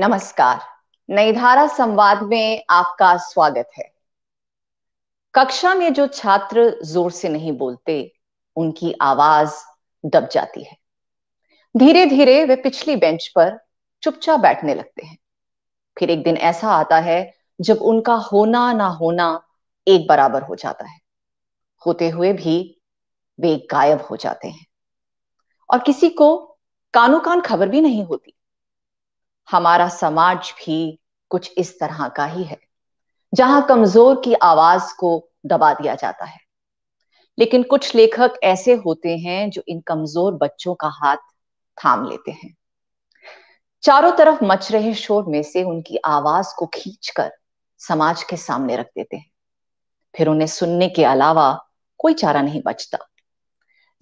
नमस्कार नई धारा संवाद में आपका स्वागत है कक्षा में जो छात्र जोर से नहीं बोलते उनकी आवाज दब जाती है धीरे धीरे वे पिछली बेंच पर चुपचाप बैठने लगते हैं फिर एक दिन ऐसा आता है जब उनका होना ना होना एक बराबर हो जाता है होते हुए भी वे गायब हो जाते हैं और किसी को कानो कान खबर भी नहीं होती हमारा समाज भी कुछ इस तरह का ही है जहां कमजोर की आवाज को दबा दिया जाता है लेकिन कुछ लेखक ऐसे होते हैं जो इन कमजोर बच्चों का हाथ थाम लेते हैं चारों तरफ मच रहे शोर में से उनकी आवाज को खींचकर समाज के सामने रख देते हैं फिर उन्हें सुनने के अलावा कोई चारा नहीं बचता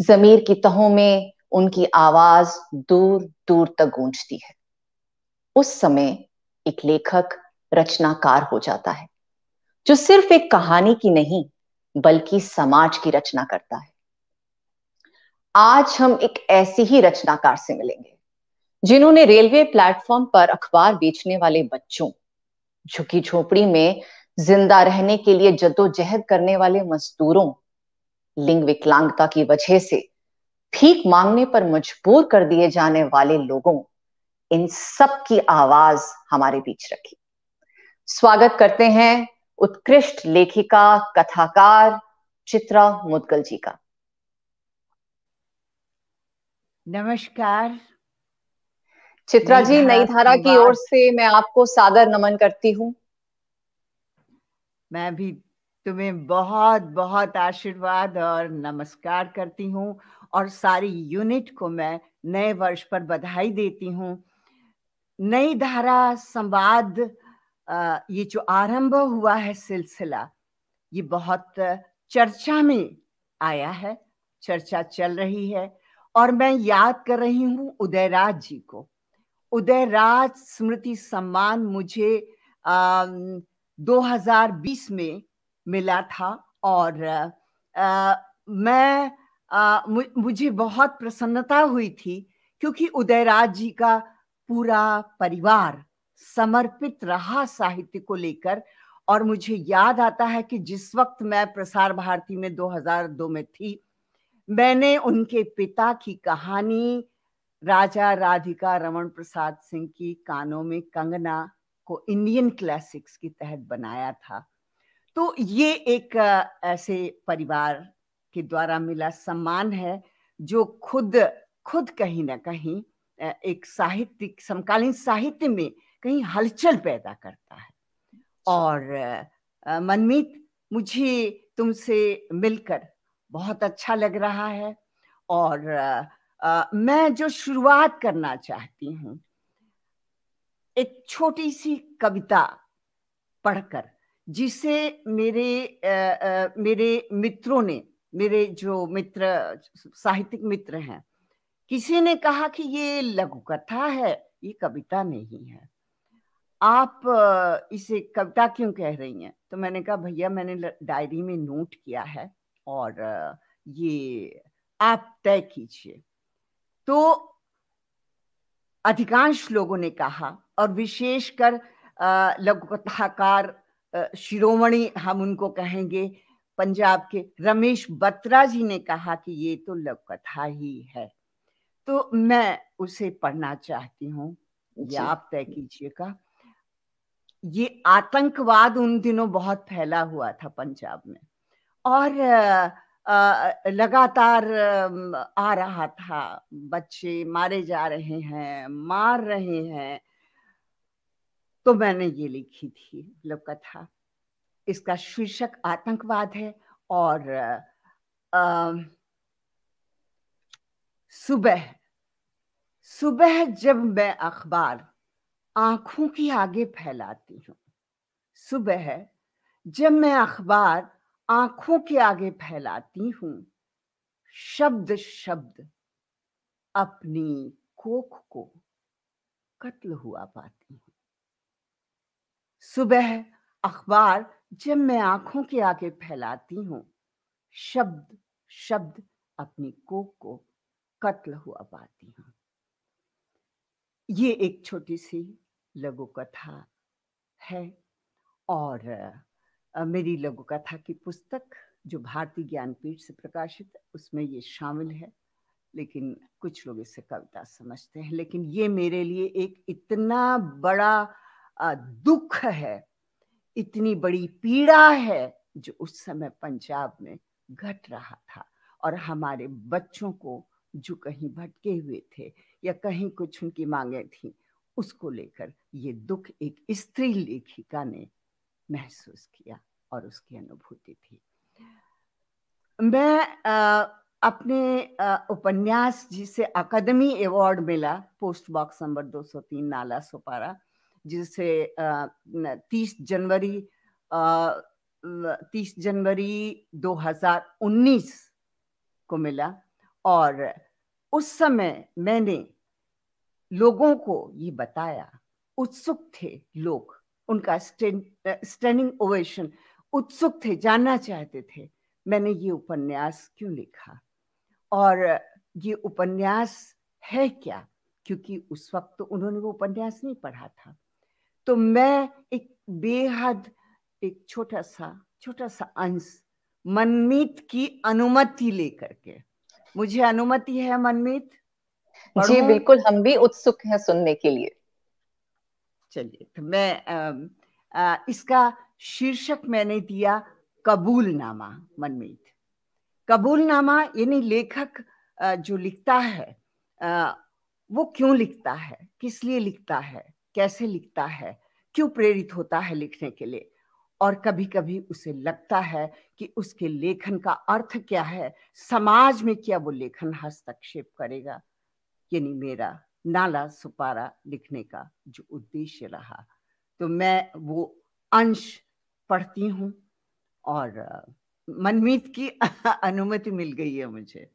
जमीर की तहों में उनकी आवाज दूर दूर तक गूंजती है उस समय एक लेखक रचनाकार हो जाता है जो सिर्फ एक कहानी की नहीं बल्कि समाज की रचना करता है आज हम एक ऐसी ही रचनाकार से मिलेंगे जिन्होंने रेलवे प्लेटफॉर्म पर अखबार बेचने वाले बच्चों झुकी झोपड़ी में जिंदा रहने के लिए जद्दोजहद करने वाले मजदूरों लिंग विकलांगता की वजह से ठीक मांगने पर मजबूर कर दिए जाने वाले लोगों इन सब की आवाज हमारे बीच रखी स्वागत करते हैं उत्कृष्ट लेखिका कथाकार चित्रा मुदगल जी का नमस्कार चित्रा जी नई धारा की ओर से मैं आपको सादर नमन करती हूँ मैं भी तुम्हें बहुत बहुत आशीर्वाद और नमस्कार करती हूँ और सारी यूनिट को मैं नए वर्ष पर बधाई देती हूँ नई धारा संवाद ये जो आरंभ हुआ है सिलसिला ये बहुत चर्चा में आया है चर्चा चल रही है और मैं याद कर रही हूँ उदयराज जी को उदयराज स्मृति सम्मान मुझे आ, 2020 में मिला था और आ, मैं आ, मुझे बहुत प्रसन्नता हुई थी क्योंकि उदयराज जी का पूरा परिवार समर्पित रहा साहित्य को लेकर और मुझे याद आता है कि जिस वक्त मैं प्रसार भारती में 2002 में थी मैंने उनके पिता की कहानी राजा राधिका रमन प्रसाद सिंह की कानों में कंगना को इंडियन क्लासिक्स के तहत बनाया था तो ये एक ऐसे परिवार के द्वारा मिला सम्मान है जो खुद खुद कहीं ना कहीं एक साहित्य समकालीन साहित्य में कहीं हलचल पैदा करता है अच्छा। और मनमीत मुझे तुमसे मिलकर बहुत अच्छा लग रहा है और आ, मैं जो शुरुआत करना चाहती हूँ एक छोटी सी कविता पढ़कर जिसे मेरे आ, आ, मेरे मित्रों ने मेरे जो मित्र साहित्यिक मित्र हैं किसी ने कहा कि ये लघु कथा है ये कविता नहीं है आप इसे कविता क्यों कह रही हैं तो मैंने कहा भैया मैंने डायरी में नोट किया है और ये आप तय कीजिए तो अधिकांश लोगों ने कहा और विशेषकर लघु कथाकार शिरोमणि हम उनको कहेंगे पंजाब के रमेश बत्रा जी ने कहा कि ये तो लघु कथा ही है तो मैं उसे पढ़ना चाहती हूँ ये आप तय कीजिएगा ये आतंकवाद उन दिनों बहुत फैला हुआ था पंजाब में और लगातार आ रहा था बच्चे मारे जा रहे हैं मार रहे हैं तो मैंने ये लिखी थी मतलब कथा इसका शीर्षक आतंकवाद है और आ, सुबह सुबह जब मैं अखबार आंखों के आगे फैलाती हूँ सुबह जब मैं अखबार आंखों के आगे फैलाती हूँ शब्द शब्द अपनी कोख को कत्ल हुआ पाती हूँ सुबह अखबार जब मैं आंखों के आगे फैलाती हूँ शब्द शब्द अपनी कोख को कत्ल हुआ पाती हूँ ये एक छोटी सी लघु कथा है और मेरी लघु कथा की पुस्तक जो भारतीय ज्ञानपीठ से प्रकाशित उसमें ये शामिल है लेकिन कुछ लोग इसे कविता समझते हैं लेकिन ये मेरे लिए एक इतना बड़ा दुख है इतनी बड़ी पीड़ा है जो उस समय पंजाब में घट रहा था और हमारे बच्चों को जो कहीं भटके हुए थे या कहीं कुछ उनकी मांगे थी उसको लेकर ये दुख एक स्त्री लेखिका ने महसूस किया और उसकी अनुभूति थी मैं आ, अपने आ, उपन्यास जिसे अकादमी अवार्ड मिला post box number 203 Nala Sopara जिसे तीस जनवरी तीस जनवरी 2019 को मिला और उस समय मैंने लोगों को ये बताया उत्सुक थे लोग उनका स्टैंडिंग ओवेशन उत्सुक थे जानना चाहते थे मैंने ये उपन्यास क्यों लिखा और ये उपन्यास है क्या क्योंकि उस वक्त तो उन्होंने वो उपन्यास नहीं पढ़ा था तो मैं एक बेहद एक छोटा सा छोटा सा अंश मनमीत की अनुमति लेकर के मुझे अनुमति है मनमीत जी बिल्कुल हम भी उत्सुक हैं सुनने के लिए चलिए तो मैं आ, आ, इसका शीर्षक मैंने दिया कबूलनामा मनमीत कबूलनामा यानी लेखक जो लिखता है वो क्यों लिखता है किस लिए लिखता है कैसे लिखता है क्यों प्रेरित होता है लिखने के लिए और कभी कभी उसे लगता है कि उसके लेखन का अर्थ क्या है समाज में क्या वो लेखन हस्तक्षेप करेगा यानी मेरा नाला सुपारा लिखने का जो उद्देश्य रहा तो मैं वो अंश पढ़ती हूँ और मनमीत की अनुमति मिल गई है मुझे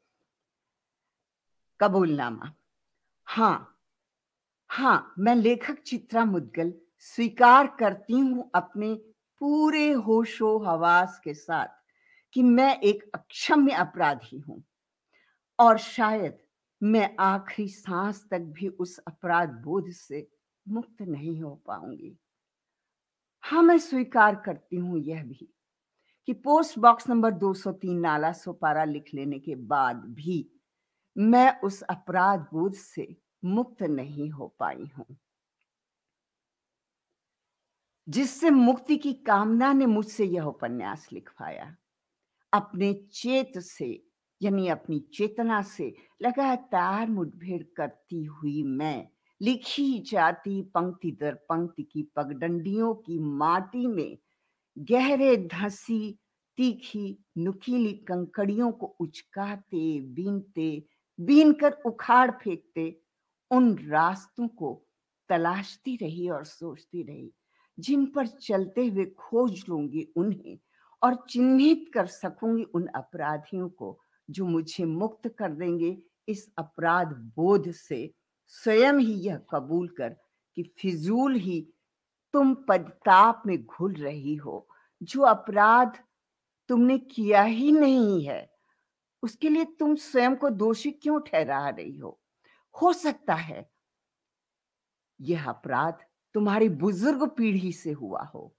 कबूलनामा हाँ हाँ मैं लेखक चित्रा मुदगल स्वीकार करती हूँ अपने पूरे होशो हवास के साथ कि मैं एक अक्षम्य अपराधी हूं और शायद मैं आखिरी सांस तक भी उस अपराध बोध से मुक्त नहीं हो पाऊंगी हाँ मैं स्वीकार करती हूं यह भी कि post box number 203 Nala Sopara लिख लेने के बाद भी मैं उस अपराध बोध से मुक्त नहीं हो पाई हूं जिससे मुक्ति की कामना ने मुझसे यह उपन्यास लिखवाया अपने चेत से यानी अपनी चेतना से लगातार मुठभेड़ करती हुई मैं लिखी जाती पंक्ति दर पंक्ति की पगडंडियों की माटी में गहरे धसी तीखी नुकीली कंकड़ियों को उचकाते बीनते बीन कर उखाड़ फेंकते उन रास्तों को तलाशती रही और सोचती रही जिन पर चलते हुए खोज लूंगी उन्हें और चिन्हित कर सकूंगी उन अपराधियों को जो मुझे मुक्त कर देंगे इस अपराध बोध से स्वयं ही यह कबूल कर कि फिजूल ही तुम पदताप में घुल रही हो जो अपराध तुमने किया ही नहीं है उसके लिए तुम स्वयं को दोषी क्यों ठहरा रही हो हो सकता है यह अपराध तुम्हारी बुजुर्ग पीढ़ी से हुआ हो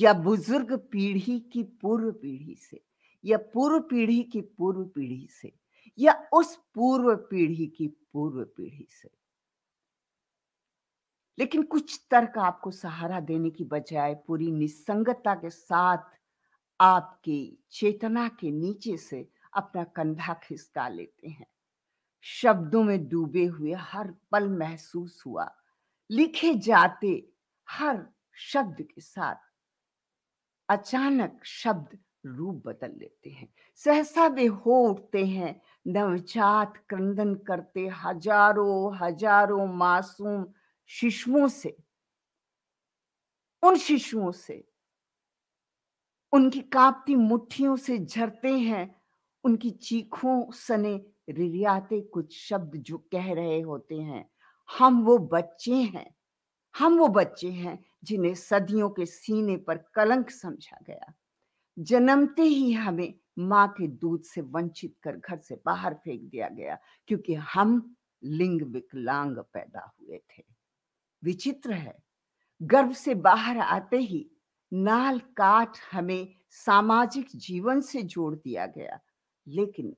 या बुजुर्ग पीढ़ी की पूर्व पीढ़ी से या पूर्व पीढ़ी की पूर्व पीढ़ी से या उस पूर्व पीढ़ी की पूर्व पीढ़ी से लेकिन कुछ तर्क आपको सहारा देने की बजाय पूरी निसंगता के साथ आपकी चेतना के नीचे से अपना कंधा खिसका लेते हैं शब्दों में डूबे हुए हर पल महसूस हुआ लिखे जाते हर शब्द के साथ अचानक शब्द रूप बदल लेते हैं सहसा वे हो उठते हैं नवजात क्रंदन करते हजारों हजारों मासूम शिशुओं से उन शिशुओं से उनकी कांपती मुट्ठियों से झरते हैं उनकी चीखों सने रियाते कुछ शब्द जो कह रहे होते हैं हम वो बच्चे हैं हम वो बच्चे हैं जिन्हें सदियों के सीने पर कलंक समझा गया जन्मते ही हमें माँ के दूध से वंचित कर घर से बाहर फेंक दिया गया क्योंकि हम लिंग विकलांग पैदा हुए थे विचित्र है गर्भ से बाहर आते ही नाल काट हमें सामाजिक जीवन से जोड़ दिया गया लेकिन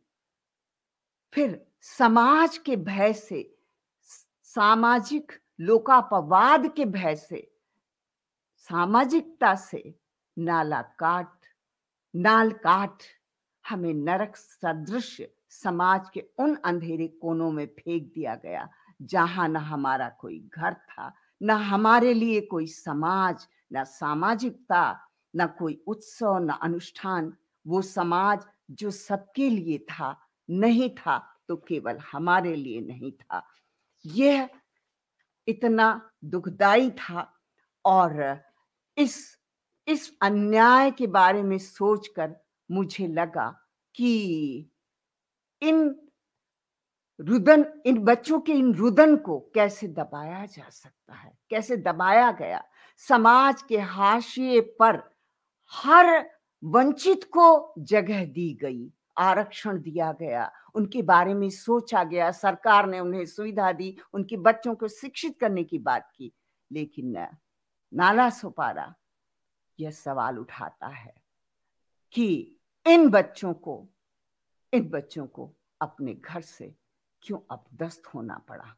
फिर समाज के भय से सामाजिक लोकापवाद के भय से सामाजिकता से नाला काट नाल काट हमें नरक सदृश समाज के उन अंधेरे कोनों में फेंक दिया गया जहां ना हमारा कोई घर था ना हमारे लिए कोई समाज ना सामाजिकता ना कोई उत्सव ना अनुष्ठान वो समाज जो सबके लिए था नहीं था तो केवल हमारे लिए नहीं था यह इतना दुखदाई था और इस इस अन्याय के बारे में सोचकर मुझे लगा कि इन रुदन इन बच्चों के इन रुदन को कैसे दबाया जा सकता है कैसे दबाया गया समाज के हाशिए पर हर वंचित को जगह दी गई आरक्षण दिया गया उनके बारे में सोचा गया सरकार ने उन्हें सुविधा दी उनके बच्चों को शिक्षित करने की बात की लेकिन नाला सोपारा यह सवाल उठाता है कि इन बच्चों को इन बच्चों को अपने घर से क्यों अपदस्त होना पड़ा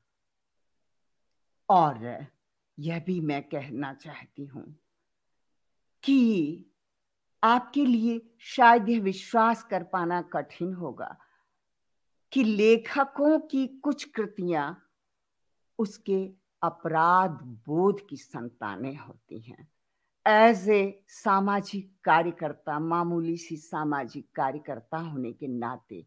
और यह भी मैं कहना चाहती हूं कि आपके लिए शायद यह विश्वास कर पाना कठिन होगा कि लेखकों की कुछ कृतियां उसके अपराध बोध की संतानें होती हैं एज ए सामाजिक कार्यकर्ता मामूली सी सामाजिक कार्यकर्ता होने के नाते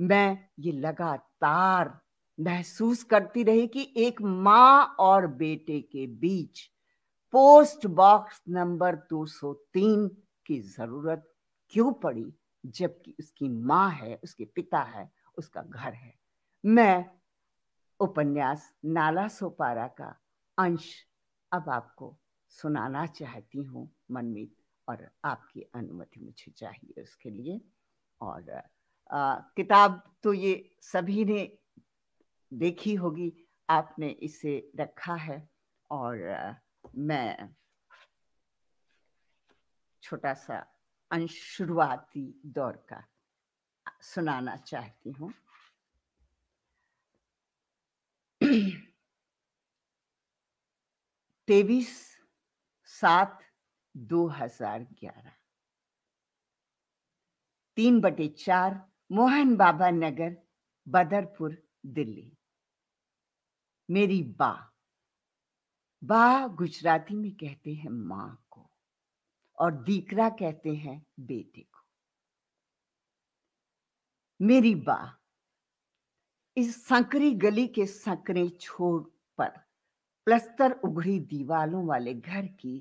मैं ये लगातार महसूस करती रही कि एक माँ और बेटे के बीच पोस्ट बॉक्स नंबर 203 की ज़रूरत क्यों पड़ी जबकि उसकी माँ है उसके पिता है उसका घर है मैं उपन्यास नाला सोपारा का अंश अब आपको सुनाना चाहती हूँ मनमीत और आपकी अनुमति मुझे चाहिए उसके लिए और आ, किताब तो ये सभी ने देखी होगी आपने इसे रखा है और आ, मैं छोटा सा अंश शुरुआती दौर का सुनाना चाहती हूँ तेवीस सात दो हजार ग्यारह तीन बटे चार मोहन बाबा नगर बदरपुर दिल्ली मेरी बा बा गुजराती में कहते हैं माँ और दीकरा कहते हैं बेटे को मेरी बा इस संकरी गली के संकरे छोर पर प्लस्तर उघड़ी दीवालों वाले घर की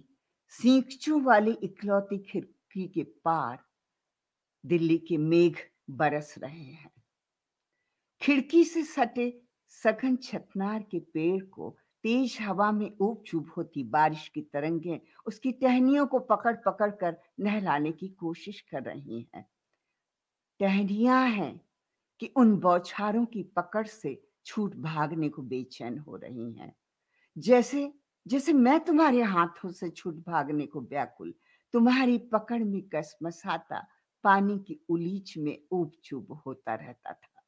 सींचू वाली इकलौती खिड़की के पार दिल्ली के मेघ बरस रहे हैं खिड़की से सटे सघन छतनार के पेड़ को तेज हवा में ऊब चूब होती बारिश की तरंगे उसकी टहनियों को पकड़ पकड़ कर नहलाने की कोशिश कर रही हैं टहनिया हैं कि उन बौछारों की पकड़ से छूट भागने को बेचैन हो रही हैं जैसे जैसे मैं तुम्हारे हाथों से छूट भागने को व्याकुल तुम्हारी पकड़ में कसमसाता पानी की उलीच में ऊब चूब होता रहता था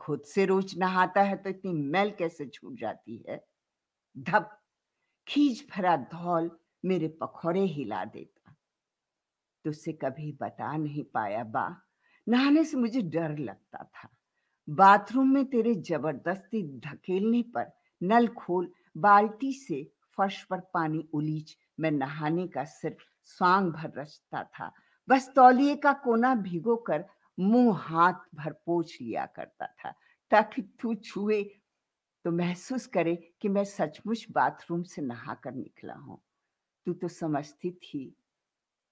खुद से रोज नहाता है तो इतनी मैल कैसे छूट जाती है धप खींच भरा धौल मेरे पखौरे हिला देता तुझसे कभी बता नहीं पाया बा नहाने से मुझे डर लगता था बाथरूम में तेरे जबरदस्ती धकेलने पर नल खोल बाल्टी से फर्श पर पानी उलीच मैं नहाने का सिर्फ स्वांग भर रचता था बस तौलिए का कोना भिगो कर मुंह हाथ भर पोछ लिया करता था ताकि तू छुए तो महसूस करे कि मैं सचमुच बाथरूम से नहाकर निकला हूं तू तो समझती थी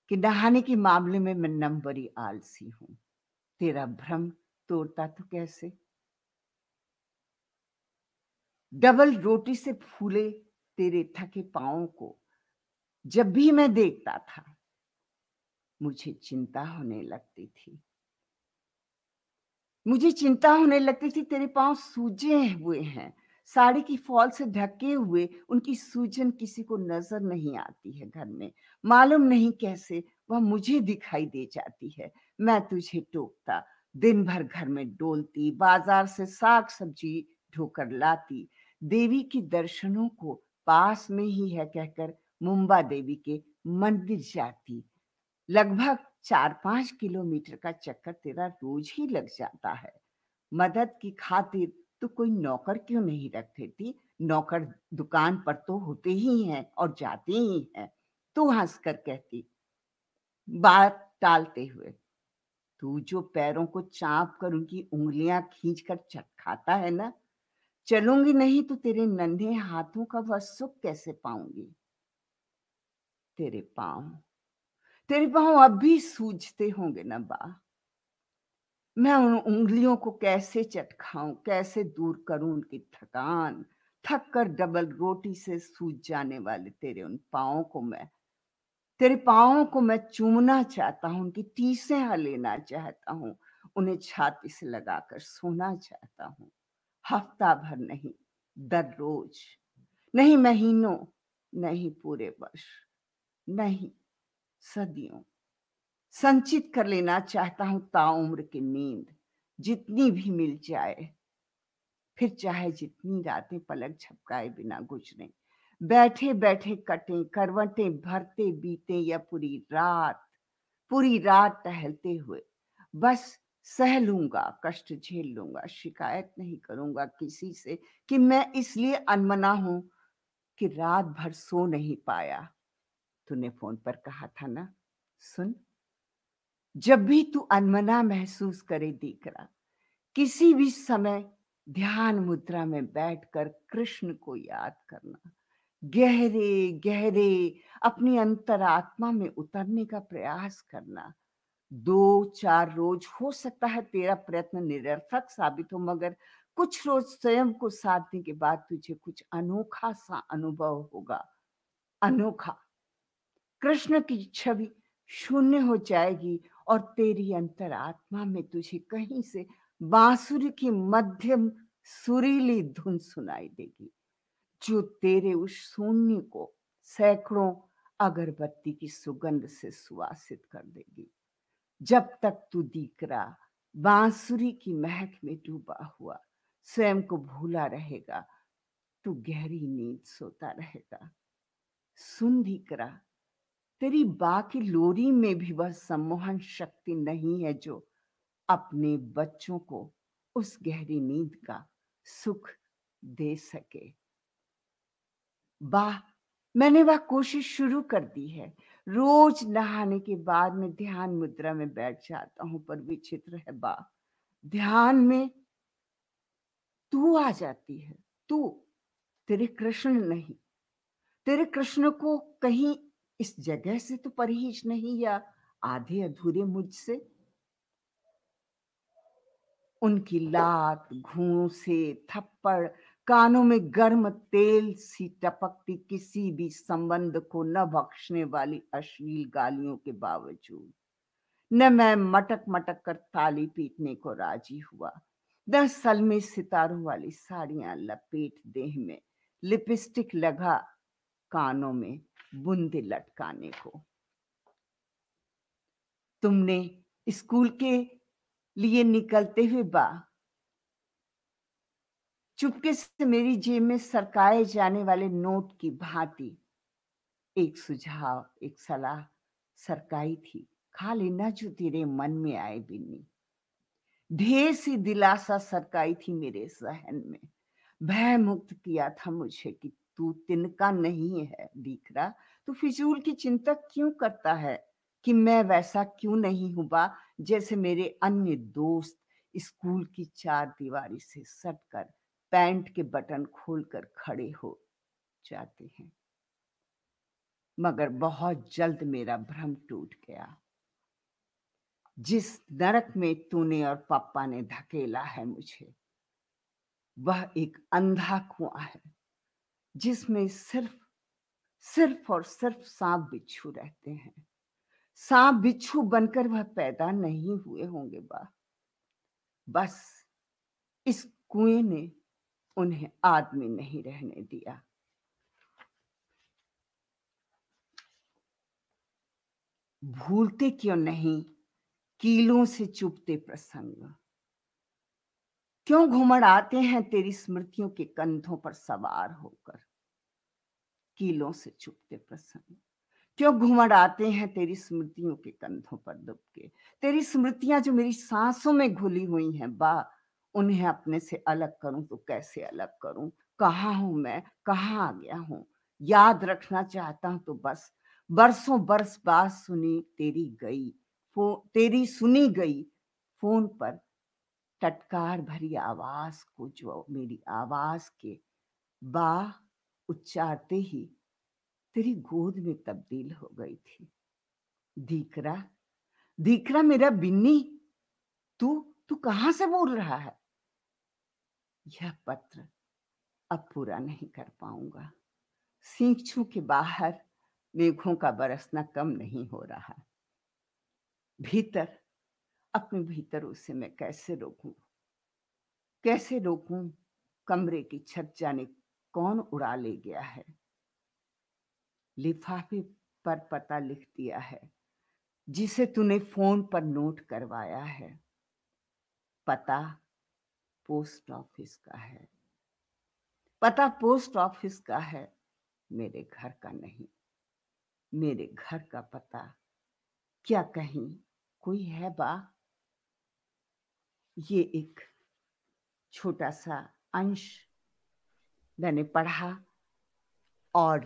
कि नहाने के मामले में मैं नंबरी आलसी हूं तेरा भ्रम तोड़ता तो कैसे डबल रोटी से फूले तेरे थके पाओ को जब भी मैं देखता था मुझे चिंता होने लगती थी मुझे चिंता होने लगती थी तेरे पांव सूजे हुए हैं साड़ी की फॉल से ढके हुए उनकी सूजन किसी को नजर नहीं आती है घर में मालूम नहीं कैसे वह मुझे दिखाई दे जाती है मैं तुझे टोकता दिन भर घर में डोलती बाजार से साग सब्जी ढोकर लाती देवी की दर्शनों को पास में ही है कहकर मुंबा देवी के मंदिर जाती लगभग चार पांच किलोमीटर का चक्कर तेरा रोज ही लग जाता है मदद की खातिर तो कोई नौकर क्यों नहीं रख देती नौकर दुकान पर तो होते ही हैं और जाते ही हैं तू हंसकर कहती बात टालते हुए तू जो पैरों को चाप कर उनकी उंगलियां खींच कर चटखाता है ना चलूंगी नहीं तो तेरे नन्हे हाथों का वह सुख कैसे पाऊंगी तेरे पांव तेरे पाँव अब भी सूझते होंगे ना बा मैं उन उंगलियों को कैसे चटखाऊं कैसे दूर करूं उनकी थकान थक कर डबल रोटी से सूझ जाने वाले तेरे उन पाओ को मैं तेरे पाओ को मैं चूमना चाहता हूं उनकी टीसें लेना चाहता हूँ उन्हें छाती से लगाकर सोना चाहता हूं हफ्ता भर नहीं दर रोज नहीं महीनों नहीं पूरे वर्ष नहीं सदियों संचित कर लेना चाहता हूं ताउम्र की नींद जितनी भी मिल जाए फिर चाहे जितनी रातें पलक झपकाए बिना गुजरे बैठे बैठे कटे करवटे भरते बीते या पूरी रात पूरी रात टहलते हुए बस सह लूंगा कष्ट झेल लूंगा शिकायत नहीं करूंगा किसी से कि मैं इसलिए अनमना हूं कि रात भर सो नहीं पाया तूने फोन पर कहा था ना सुन जब भी तू अनमना महसूस करे दीकरा किसी भी समय ध्यान मुद्रा में बैठकर कृष्ण को याद करना गहरे गहरे अपनी अंतरात्मा में उतरने का प्रयास करना दो चार रोज हो सकता है तेरा प्रयत्न निरर्थक साबित हो मगर कुछ रोज स्वयं को साधने के बाद तुझे कुछ अनोखा सा अनुभव होगा अनोखा कृष्ण की छवि शून्य हो जाएगी और तेरी अंतरात्मा में तुझे कहीं से बांसुरी की मध्यम सुरीली धुन सुनाई देगी जो तेरे उस शून्य को सैकड़ों अगरबत्ती की सुगंध से सुवासित कर देगी जब तक तू दीकरा बांसुरी की महक में डूबा हुआ स्वयं को भूला रहेगा तू गहरी नींद सोता रहेगा सुन दीकरा तेरी बा की लोरी में भी वह सम्मोहन शक्ति नहीं है जो अपने बच्चों को उस गहरी नींद का सुख दे सके बाह मैंने वह कोशिश शुरू कर दी है रोज नहाने के बाद मैं ध्यान मुद्रा में बैठ जाता हूं पर विचित्र है बा ध्यान में तू आ जाती है तू तेरे कृष्ण नहीं तेरे कृष्ण को कहीं इस जगह से तो परहेज नहीं या आधे अधूरे मुझसे उनकी लात से थप्पड़ कानों में गर्म तेल सी टपकती किसी भी संबंध को न बख्शने वाली अश्लील गालियों के बावजूद न मैं मटक मटक कर ताली पीटने को राजी हुआ दरअसल में सितारों वाली साड़ियां लपेट देह में लिपस्टिक लगा कानों में बुंदी लटकाने को तुमने स्कूल के लिए निकलते हुए बा चुपके से मेरी जेब में सरकाए जाने वाले नोट की भांति एक सुझाव एक सलाह सरकाई थी खा लेना जो तेरे मन में आए बिन्नी ढेर सी दिलासा सरकाई थी मेरे सहन में भय मुक्त किया था मुझे कि तू तिनका नहीं है दीकरा तू फिजूल की चिंता क्यों करता है कि मैं वैसा क्यों नहीं हुआ जैसे मेरे अन्य दोस्त स्कूल की चार दीवारी से सटकर पैंट के बटन खोलकर खड़े हो जाते हैं मगर बहुत जल्द मेरा भ्रम टूट गया जिस नरक में तूने और पापा ने धकेला है मुझे वह एक अंधा कुआं है जिसमें सिर्फ सिर्फ और सिर्फ सांप बिच्छू रहते हैं सांप बिच्छू बनकर वह पैदा नहीं हुए होंगे बा बस इस कुएं ने उन्हें आदमी नहीं रहने दिया भूलते क्यों नहीं कीलों से चुपते प्रसंग क्यों घुमड़ आते हैं तेरी स्मृतियों के कंधों पर सवार होकर कीलों से चुपते प्रसन्न क्यों घुमड़ आते हैं तेरी स्मृतियों के कंधों पर दुबके तेरी स्मृतियां जो मेरी सांसों में घुली हुई हैं बा उन्हें अपने से अलग करूं तो कैसे अलग करूं कहा हूं मैं कहा आ गया हूं याद रखना चाहता हूं तो बस बरसों बरस बात सुनी तेरी गई फो तेरी सुनी गई फोन पर टटकार भरी आवाज को जो मेरी आवाज के बा उच्चारते ही तेरी गोद में तब्दील हो गई थी दीकरा दीकरा मेरा बिन्नी तू तू कहां से बोल रहा है यह पत्र अब पूरा नहीं कर पाऊंगा सींचू के बाहर मेघों का बरसना कम नहीं हो रहा भीतर अपने भीतर उसे मैं कैसे रोकूं कैसे रोकूं कमरे की छत जाने कौन उड़ा ले गया है लिफाफे पर पता लिख दिया है जिसे तूने फोन पर नोट करवाया है पता पोस्ट ऑफिस का है पता पोस्ट ऑफिस का है मेरे घर का नहीं मेरे घर का पता क्या कहीं कोई है बा ये एक छोटा सा अंश मैंने पढ़ा और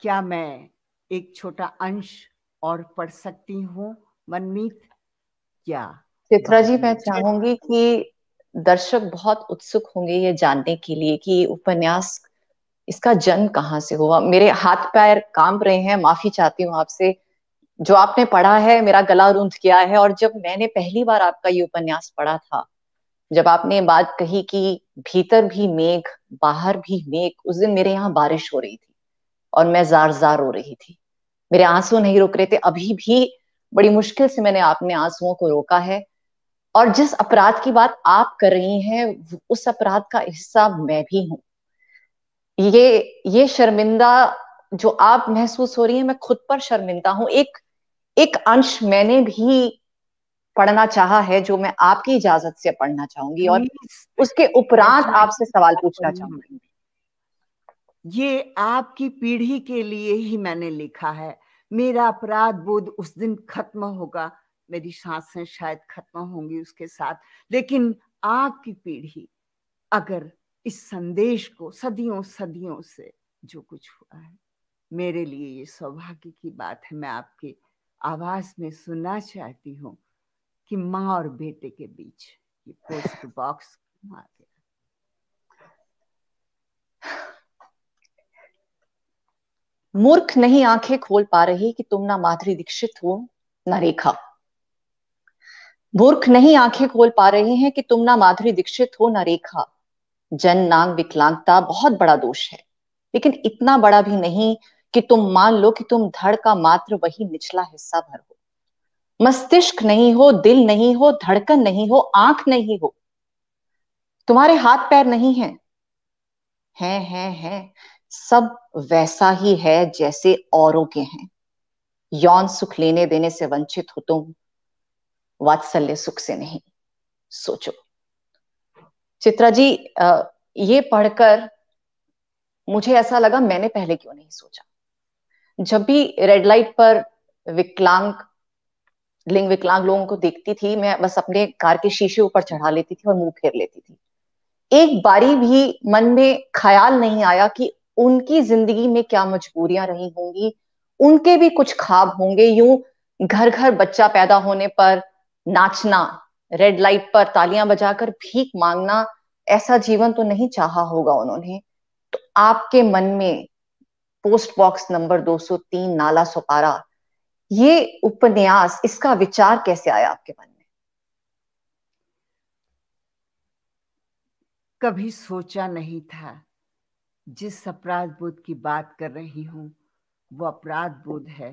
क्या मैं एक छोटा अंश और पढ़ सकती हूँ मनमीत क्या चित्रा जी मैं हाँ, चाहूंगी कि दर्शक बहुत उत्सुक होंगे ये जानने के लिए कि उपन्यास इसका जन्म कहाँ से हुआ मेरे हाथ पैर काम रहे हैं माफी चाहती हूँ आपसे जो आपने पढ़ा है मेरा गला रूंध गया है और जब मैंने पहली बार आपका ये उपन्यास पढ़ा था जब आपने बात कही कि भीतर भी मेघ बाहर भी मेघ उस दिन मेरे यहाँ बारिश हो रही थी और मैं जार जार हो रही थी मेरे आंसू नहीं रुक रहे थे अभी भी बड़ी मुश्किल से मैंने आपने आंसुओं को रोका है और जिस अपराध की बात आप कर रही हैं उस अपराध का हिस्सा मैं भी हूं ये ये शर्मिंदा जो आप महसूस हो रही है मैं खुद पर शर्मिंदा हूं एक एक अंश मैंने भी पढ़ना चाहा है जो मैं आपकी इजाजत से पढ़ना चाहूंगी और उसके उपरांत आपसे सवाल पूछना चाहूंगी ये आपकी पीढ़ी के लिए ही मैंने लिखा है मेरा अपराध बोध उस दिन खत्म होगा मेरी सांसें शायद खत्म होंगी उसके साथ लेकिन आपकी पीढ़ी अगर इस संदेश को सदियों सदियों से जो कुछ हुआ है मेरे लिए ये सौभाग्य की बात है मैं आपकी आवाज में सुनना चाहती हूँ कि माँ और बेटे के बीच ये पोस्ट बॉक्स आ गया मूर्ख नहीं आंखें खोल पा रही कि तुम ना माधुरी दीक्षित हो ना रेखा मूर्ख नहीं आंखें खोल पा रहे हैं कि तुम ना माधुरी दीक्षित हो ना रेखा जन नांग विकलांगता बहुत बड़ा दोष है लेकिन इतना बड़ा भी नहीं कि तुम मान लो कि तुम धड़ का मात्र वही निचला हिस्सा भर हो मस्तिष्क नहीं हो दिल नहीं हो धड़कन नहीं हो आंख नहीं हो तुम्हारे हाथ पैर नहीं है है, है, है। सब वैसा ही है जैसे औरों के हैं यौन सुख लेने देने से वंचित हो तुम वात्सल्य सुख से नहीं सोचो चित्रा जी ये पढ़कर मुझे ऐसा लगा मैंने पहले क्यों नहीं सोचा जब भी रेड लाइट पर विकलांग लिंग विकलांग लोगों को देखती थी मैं बस अपने कार के शीशे ऊपर चढ़ा लेती थी और मुंह फेर लेती थी एक बारी भी मन में ख्याल नहीं आया कि उनकी जिंदगी में क्या मजबूरियां रही होंगी उनके भी कुछ खाब होंगे यूं घर घर बच्चा पैदा होने पर नाचना रेड लाइट पर तालियां बजाकर भीख मांगना ऐसा जीवन तो नहीं चाहा होगा उन्होंने तो आपके मन में post box number 203 Nala Sopara ये उपन्यास इसका विचार कैसे आया आपके मन में कभी सोचा नहीं था जिस अपराध बोध की बात कर रही हूं वो अपराध बोध है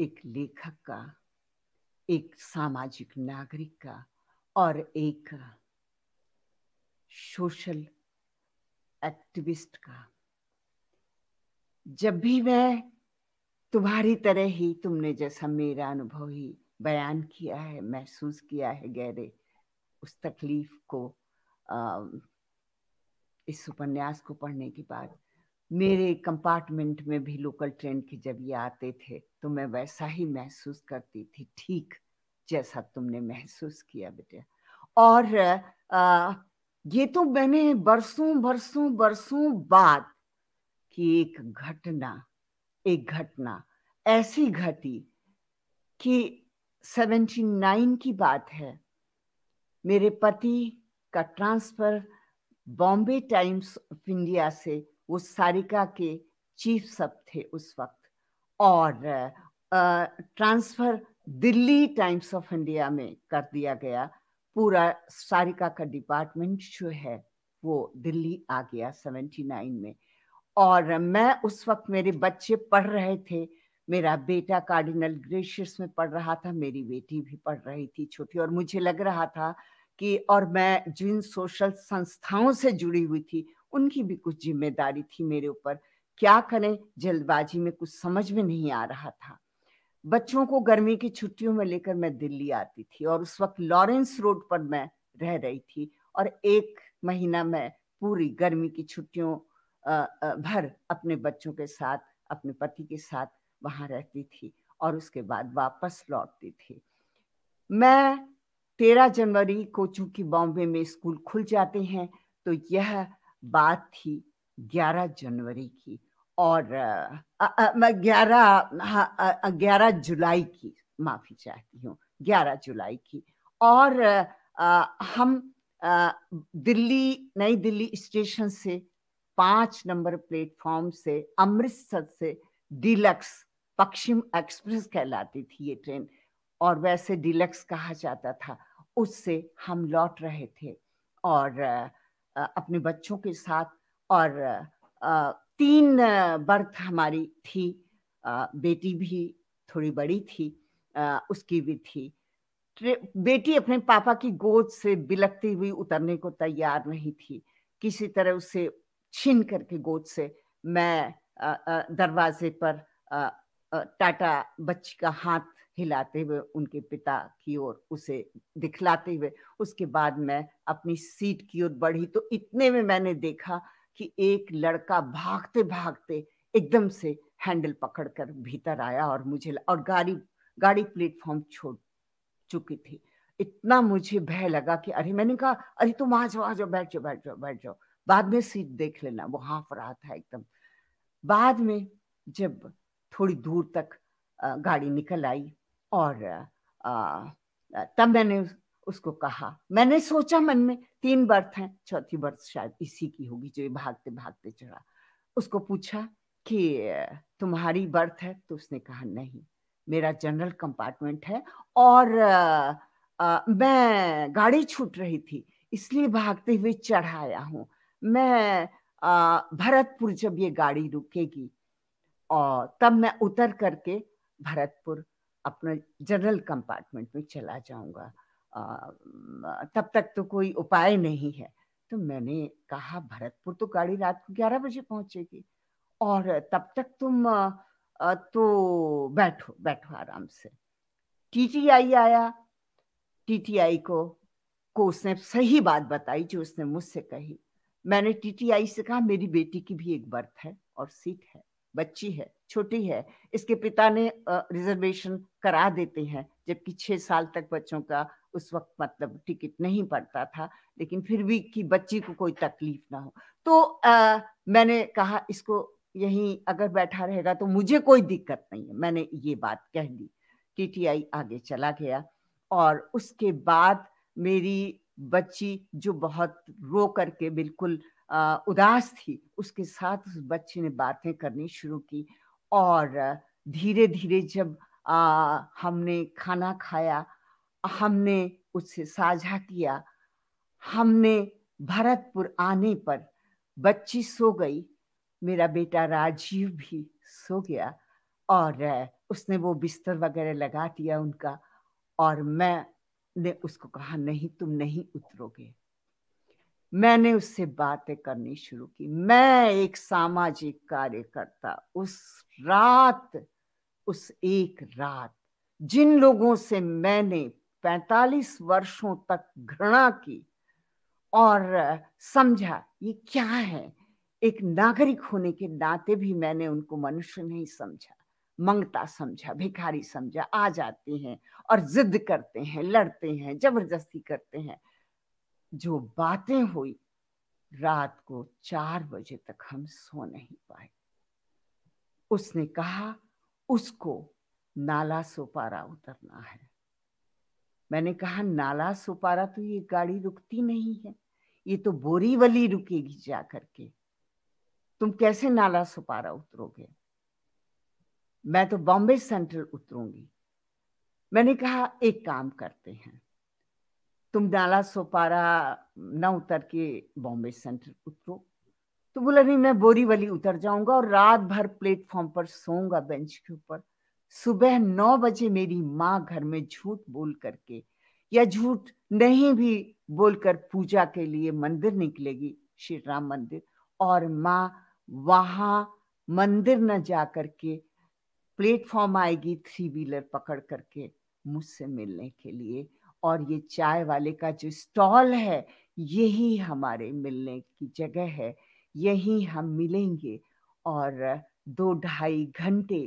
एक लेखक का एक सामाजिक नागरिक का और एक सोशल एक्टिविस्ट का जब भी मैं तुम्हारी तरह ही तुमने जैसा मेरा अनुभव ही बयान किया है महसूस किया है गहरे उस तकलीफ को आ, इस उपन्यास को पढ़ने के बाद मेरे कंपार्टमेंट में भी लोकल ट्रेन के जब ये आते थे तो मैं वैसा ही महसूस करती थी ठीक जैसा तुमने महसूस किया बेटे और आ, ये तो मैंने बरसों बरसों बरसों बाद कि एक घटना एक घटना ऐसी घटी कि 79 की बात है मेरे पति का transfer Bombay Times of India से वो सारिका के चीफ सब थे उस वक्त और transfer Delhi Times of India में कर दिया गया पूरा सारिका का डिपार्टमेंट जो है वो दिल्ली आ गया 79 में और मैं उस वक्त मेरे बच्चे पढ़ रहे थे मेरा बेटा कार्डिनल ग्रेशियस में पढ़ रहा था मेरी बेटी भी पढ़ रही थी छोटी और मुझे लग रहा था कि और मैं जिन सोशल संस्थाओं से जुड़ी हुई थी उनकी भी कुछ जिम्मेदारी थी मेरे ऊपर क्या करें जल्दबाजी में कुछ समझ में नहीं आ रहा था बच्चों को गर्मी की छुट्टियों में लेकर मैं दिल्ली आती थी और उस वक्त लॉरेंस रोड पर मैं रह रही थी और एक महीना मैं पूरी गर्मी की छुट्टियों भर अपने बच्चों के साथ अपने पति के साथ वहाँ रहती थी और उसके बाद वापस लौटती थी मैं तेरह जनवरी को चूंकि बॉम्बे में स्कूल खुल जाते हैं तो यह बात थी ग्यारह जनवरी की और ग्यारह हाँ, ग्यारह जुलाई की माफ़ी चाहती हूँ ग्यारह जुलाई की और आ, हम आ, दिल्ली नई दिल्ली स्टेशन से पांच नंबर प्लेटफॉर्म से अमृतसर से डिलक्स पश्चिम एक्सप्रेस कहलाती थी ये ट्रेन और वैसे डिलक्स कहा जाता था उससे हम लौट रहे थे और अपने बच्चों के साथ और तीन बर्थ हमारी थी बेटी भी थोड़ी बड़ी थी उसकी भी थी बेटी अपने पापा की गोद से बिलकती हुई उतरने को तैयार नहीं थी किसी तरह उसे छीन करके गोद से मैं दरवाजे पर टाटा बच्ची का हाथ हिलाते हुए उनके पिता की ओर उसे दिखलाते हुए उसके बाद मैं अपनी सीट की ओर बढ़ी तो इतने में मैंने देखा कि एक लड़का भागते भागते एकदम से हैंडल पकड़कर भीतर आया और मुझे और गाड़ी गाड़ी प्लेटफॉर्म छोड़ चुकी थी इतना मुझे भय लगा कि अरे मैंने कहा अरे तुम आ जाओ आ जाओ बैठ जाओ बैठ जाओ बैठ जाओ बाद में सीट देख लेना वो हाफ रहा था एकदम बाद में जब थोड़ी दूर तक गाड़ी निकल आई और तब मैंने उसको कहा मैंने सोचा मन में तीन बर्थ हैं चौथी बर्थ शायद इसी की होगी जो भागते भागते चढ़ा उसको पूछा कि तुम्हारी बर्थ है तो उसने कहा नहीं मेरा जनरल कंपार्टमेंट है और आ, आ, मैं गाड़ी छूट रही थी इसलिए भागते हुए चढ़ाया हूँ मैं भरतपुर जब ये गाड़ी रुकेगी और तब मैं उतर करके भरतपुर अपना जनरल कंपार्टमेंट में चला जाऊंगा तब तक तो कोई उपाय नहीं है तो मैंने कहा भरतपुर तो गाड़ी रात को ग्यारह बजे पहुंचेगी और तब तक तुम तो बैठो बैठो आराम से टीटीआई आया टीटीआई को को उसने सही बात बताई जो उसने मुझसे कही मैंने टीटीआई से कहा मेरी बेटी की भी एक बर्थ है और सीट है बच्ची है छोटी है इसके पिता ने रिजर्वेशन करा देते हैं जबकि छह साल तक बच्चों का उस वक्त मतलब टिकट नहीं पड़ता था लेकिन फिर भी कि बच्ची को कोई तकलीफ ना हो तो आ, मैंने कहा इसको यहीं अगर बैठा रहेगा तो मुझे कोई दिक्कत नहीं है मैंने ये बात कह दी टीटीआई आगे चला गया और उसके बाद मेरी बच्ची जो बहुत रो करके बिल्कुल उदास थी उसके साथ उस बच्ची ने बातें करनी शुरू की और धीरे धीरे जब हमने खाना खाया हमने उससे साझा किया हमने भरतपुर आने पर बच्ची सो गई मेरा बेटा राजीव भी सो गया और उसने वो बिस्तर वगैरह लगा दिया उनका और मैं ने उसको कहा नहीं तुम नहीं उतरोगे मैंने उससे बातें करनी शुरू की मैं एक सामाजिक कार्यकर्ता उस रात उस एक रात जिन लोगों से मैंने 45 वर्षों तक घृणा की और समझा ये क्या है एक नागरिक होने के नाते भी मैंने उनको मनुष्य नहीं समझा मंगता समझा भिखारी समझा आ जाते हैं और जिद करते हैं लड़ते हैं जबरदस्ती करते हैं जो बातें हुई रात को चार बजे तक हम सो नहीं पाए उसने कहा उसको नाला सोपारा उतरना है मैंने कहा नाला सोपारा तो ये गाड़ी रुकती नहीं है ये तो बोरीवली रुकेगी जा करके तुम कैसे नाला सोपारा उतरोगे मैं तो बॉम्बे सेंट्रल उतरूंगी मैंने कहा एक काम करते हैं तुम डाला सोपारा न उतर के बॉम्बे सेंट्रल उतरो तो बोला नहीं मैं बोरीवली उतर जाऊंगा और रात भर प्लेटफॉर्म पर सोऊंगा बेंच के ऊपर सुबह नौ बजे मेरी माँ घर में झूठ बोल करके या झूठ नहीं भी बोलकर पूजा के लिए मंदिर निकलेगी श्री राम मंदिर और माँ वहां मंदिर न जा करके प्लेटफॉर्म आएगी थ्री व्हीलर पकड़ करके मुझसे मिलने के लिए और ये चाय वाले का जो स्टॉल है यही हमारे मिलने की जगह है यही हम मिलेंगे और दो ढाई घंटे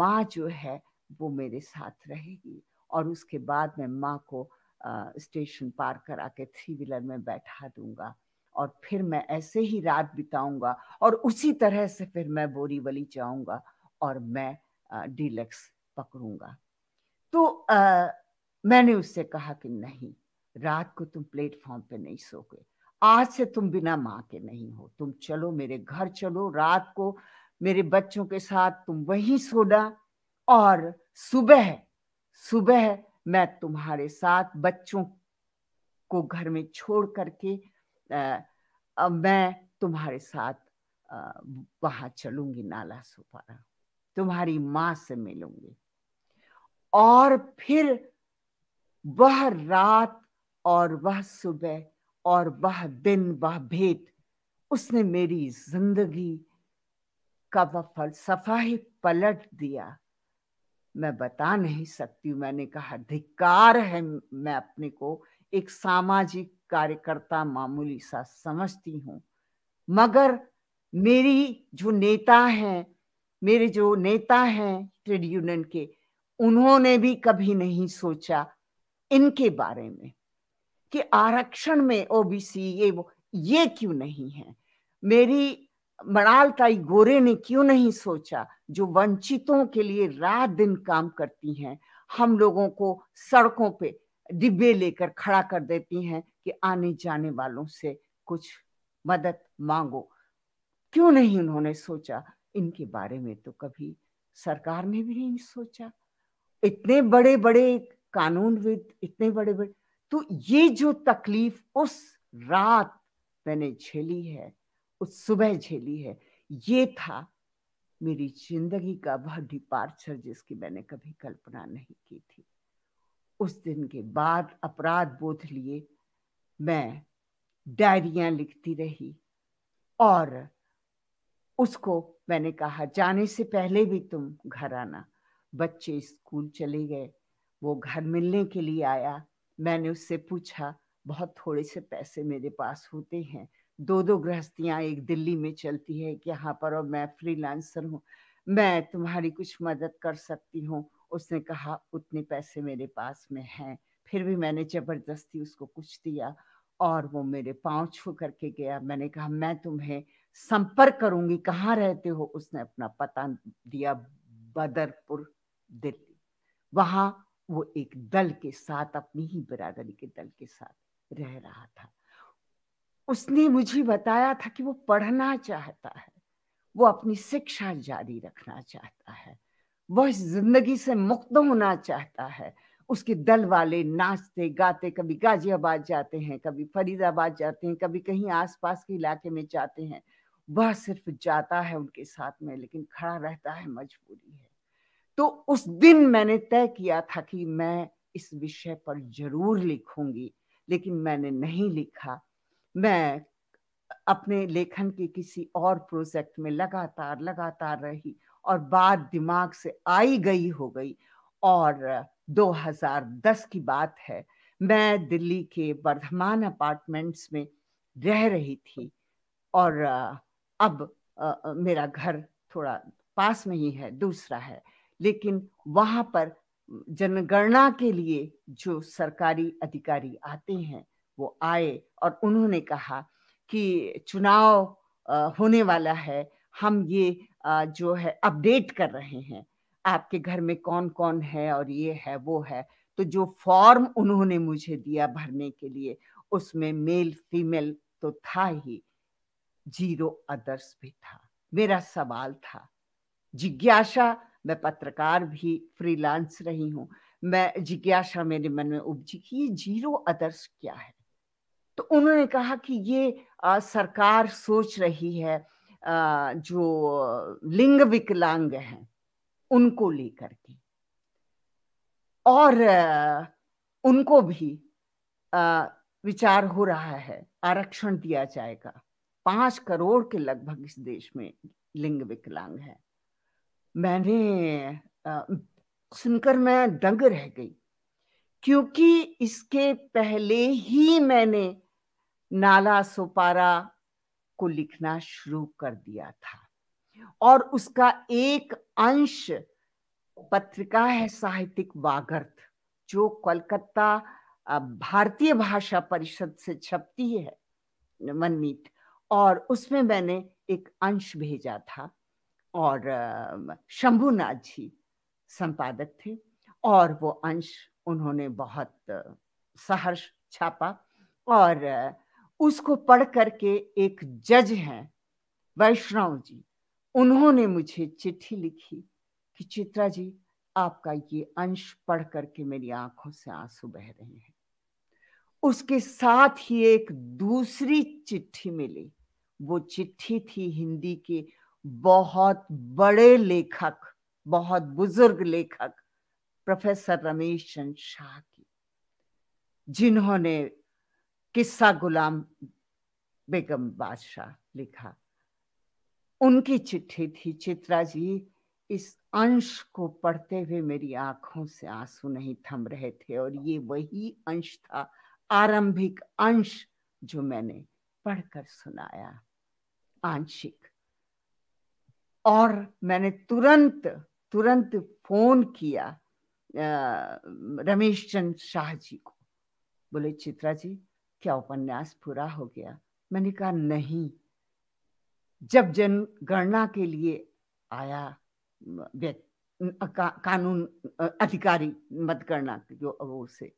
माँ जो है वो मेरे साथ रहेगी और उसके बाद मैं माँ को स्टेशन पार करा के थ्री व्हीलर में बैठा दूंगा और फिर मैं ऐसे ही रात बिताऊंगा और उसी तरह से फिर मैं बोरीवली जाऊंगा और मैं डीलक्स पकड़ूंगा तो आ, मैंने उससे कहा कि नहीं रात को तुम प्लेटफॉर्म पे नहीं सोगे आज से तुम बिना माँ के नहीं हो तुम चलो मेरे घर चलो रात को मेरे बच्चों के साथ तुम वहीं सोना और सुबह सुबह मैं तुम्हारे साथ बच्चों को घर में छोड़ करके आ, आ, मैं तुम्हारे साथ वहां चलूंगी नाला सुपारा तुम्हारी मां से मिलूंगी और फिर वह रात और वह सुबह और वह दिन वह भेद उसने मेरी जिंदगी का वह फलसफा ही पलट दिया मैं बता नहीं सकती मैंने कहा अधिकार है मैं अपने को एक सामाजिक कार्यकर्ता मामूली सा समझती हूँ मगर मेरी जो नेता हैं मेरे जो नेता हैं ट्रेड यूनियन के उन्होंने भी कभी नहीं सोचा इनके बारे में कि आरक्षण में ओबीसी ये वो ये क्यों नहीं है मेरी मणाल ताई गोरे ने क्यों नहीं सोचा जो वंचितों के लिए रात दिन काम करती हैं हम लोगों को सड़कों पे डिब्बे लेकर खड़ा कर देती हैं कि आने जाने वालों से कुछ मदद मांगो क्यों नहीं उन्होंने सोचा इनके बारे में तो कभी सरकार ने भी नहीं सोचा इतने बड़े बड़े कानूनविद इतने बड़े बड़े तो ये जो तकलीफ उस रात मैंने झेली है उस सुबह झेली है ये था मेरी जिंदगी का वह डिपार्चर जिसकी मैंने कभी कल्पना नहीं की थी उस दिन के बाद अपराध बोध लिए मैं डायरियां लिखती रही और उसको मैंने कहा जाने से पहले भी तुम घर आना बच्चे स्कूल चले गए वो घर मिलने के लिए आया मैंने उससे पूछा बहुत थोड़े से पैसे मेरे पास होते हैं दो दो गृहस्थियाँ एक दिल्ली में चलती है एक यहाँ पर और मैं फ्रीलांसर हूँ मैं तुम्हारी कुछ मदद कर सकती हूँ उसने कहा उतने पैसे मेरे पास में हैं फिर भी मैंने ज़बरदस्ती उसको कुछ दिया और वो मेरे पाँव छू करके गया मैंने कहा मैं तुम्हें संपर्क करूंगी कहाँ रहते हो उसने अपना पता दिया बदरपुर दिल्ली वहां वो एक दल के साथ अपनी ही बिरादरी के दल के साथ रह रहा था उसने मुझे बताया था कि वो पढ़ना चाहता है वो अपनी शिक्षा जारी रखना चाहता है वह जिंदगी से मुक्त होना चाहता है उसके दल वाले नाचते गाते कभी गाजियाबाद जाते हैं कभी फरीदाबाद जाते हैं कभी कहीं आसपास के इलाके में जाते हैं वह सिर्फ जाता है उनके साथ में लेकिन खड़ा रहता है मजबूरी है तो उस दिन मैंने तय किया था कि मैं इस विषय पर जरूर लिखूंगी लेकिन मैंने नहीं लिखा मैं अपने लेखन के किसी और प्रोजेक्ट में लगातार लगातार रही और बात दिमाग से आई गई हो गई और 2010 की बात है मैं दिल्ली के वर्धमान अपार्टमेंट्स में रह रही थी और अब आ, मेरा घर थोड़ा पास में ही है दूसरा है लेकिन वहां पर जनगणना के लिए जो सरकारी अधिकारी आते हैं वो आए और उन्होंने कहा कि चुनाव होने वाला है हम ये जो है अपडेट कर रहे हैं आपके घर में कौन कौन है और ये है वो है तो जो फॉर्म उन्होंने मुझे दिया भरने के लिए उसमें मेल फीमेल तो था ही जीरो अदर्स भी था मेरा सवाल था जिज्ञासा मैं पत्रकार भी फ्रीलांस रही हूँ मैं जिज्ञासा मेरे मन में उपजी कि ये जीरो अदर्स क्या है तो उन्होंने कहा कि ये आ, सरकार सोच रही है आ, जो लिंग विकलांग हैं उनको लेकर के और आ, उनको भी आ, विचार हो रहा है आरक्षण दिया जाएगा पांच करोड़ के लगभग इस देश में लिंग विकलांग है मैंने आ, सुनकर मैं दंग रह गई क्योंकि इसके पहले ही मैंने नाला सोपारा को लिखना शुरू कर दिया था और उसका एक अंश पत्रिका है साहित्यिक वागर्थ जो कोलकाता भारतीय भाषा परिषद से छपती है मनमीत और उसमें मैंने एक अंश भेजा था और शंभुनाथ जी संपादक थे और वो अंश उन्होंने बहुत सहर्ष छापा और उसको पढ़ करके एक जज हैं वैष्णव जी उन्होंने मुझे चिट्ठी लिखी कि चित्रा जी आपका ये अंश पढ़ करके मेरी आंखों से आंसू बह रहे हैं उसके साथ ही एक दूसरी चिट्ठी मिली वो चिट्ठी थी हिंदी के बहुत बड़े लेखक बहुत बुजुर्ग लेखक प्रोफेसर रमेश चंद शाह की जिन्होंने किस्सा गुलाम बेगम बादशाह लिखा उनकी चिट्ठी थी चित्रा जी इस अंश को पढ़ते हुए मेरी आंखों से आंसू नहीं थम रहे थे और ये वही अंश था आरंभिक अंश जो मैंने पढ़कर सुनाया आंशिक और मैंने तुरंत तुरंत फोन किया रमेश चंद शाह जी को बोले चित्रा जी क्या उपन्यास पूरा हो गया मैंने कहा नहीं जब जनगणना के लिए आया का, कानून अधिकारी मतगणना जो वो से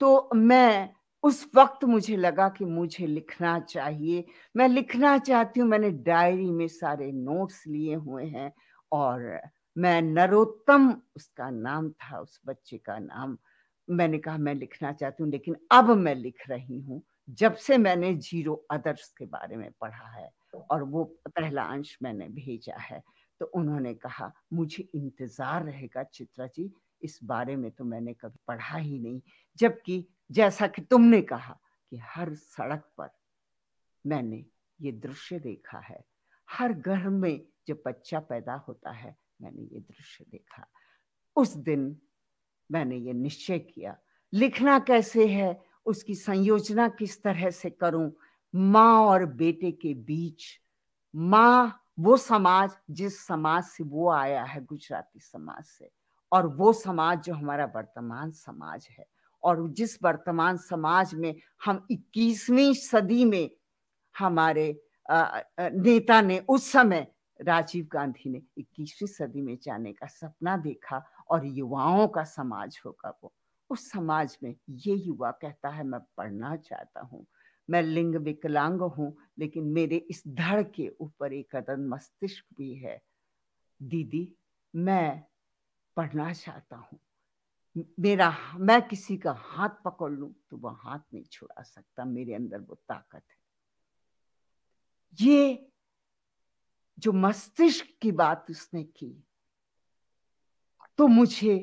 तो मैं उस वक्त मुझे लगा कि मुझे लिखना चाहिए मैं लिखना चाहती हूँ मैंने डायरी में सारे नोट्स लिए हुए हैं और मैं नरोत्तम उसका नाम था उस बच्चे का नाम मैंने कहा मैं लिखना चाहती हूँ लेकिन अब मैं लिख रही हूँ जब से मैंने जीरो अदर्स के बारे में पढ़ा है और वो पहला अंश मैंने भेजा है तो उन्होंने कहा मुझे इंतज़ार रहेगा चित्रा जी इस बारे में तो मैंने कभी पढ़ा ही नहीं जबकि जैसा कि तुमने कहा कि हर सड़क पर मैंने ये दृश्य देखा है हर घर में जो बच्चा पैदा होता है मैंने ये दृश्य देखा उस दिन मैंने ये निश्चय किया लिखना कैसे है उसकी संयोजना किस तरह से करूं माँ और बेटे के बीच माँ वो समाज जिस समाज से वो आया है गुजराती समाज से और वो समाज जो हमारा वर्तमान समाज है और जिस वर्तमान समाज में हम 21वीं सदी में हमारे नेता ने उस समय राजीव गांधी ने 21वीं सदी में जाने का सपना देखा और युवाओं का समाज होगा वो उस समाज में ये युवा कहता है मैं पढ़ना चाहता हूँ मैं लिंग विकलांग हूँ लेकिन मेरे इस धड़ के ऊपर एक अदन मस्तिष्क भी है दीदी मैं पढ़ना चाहता हूँ मेरा मैं किसी का हाथ पकड़ लूं तो वह हाथ नहीं छुड़ा सकता मेरे अंदर वो ताकत है ये जो मस्तिष्क की बात उसने की तो मुझे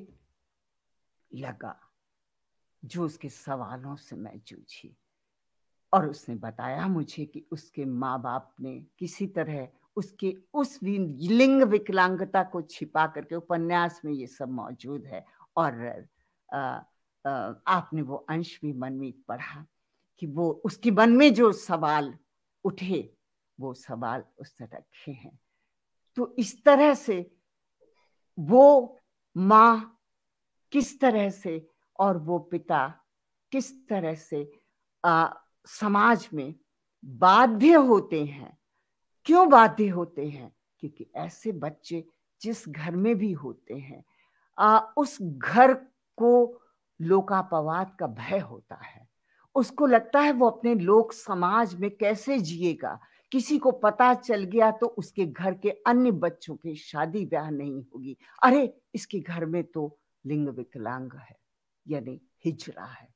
लगा जो उसके सवालों से मैं जूझी और उसने बताया मुझे कि उसके माँ बाप ने किसी तरह उसके उस लिंग विकलांगता को छिपा करके उपन्यास में ये सब मौजूद है और आ, आ, आपने वो अंश भी मन में पढ़ा कि वो उसके मन में जो सवाल उठे वो सवाल उससे रखे हैं तो इस तरह से वो माँ किस तरह से और वो पिता किस तरह से आ, समाज में बाध्य होते हैं क्यों बाध्य होते हैं क्योंकि ऐसे बच्चे जिस घर में भी होते हैं आ, उस घर को लोकापवाद का भय होता है उसको लगता है वो अपने लोक समाज में कैसे जिएगा किसी को पता चल गया तो उसके घर के अन्य बच्चों की शादी ब्याह नहीं होगी अरे इसके घर में तो लिंग विकलांग है यानी हिजरा है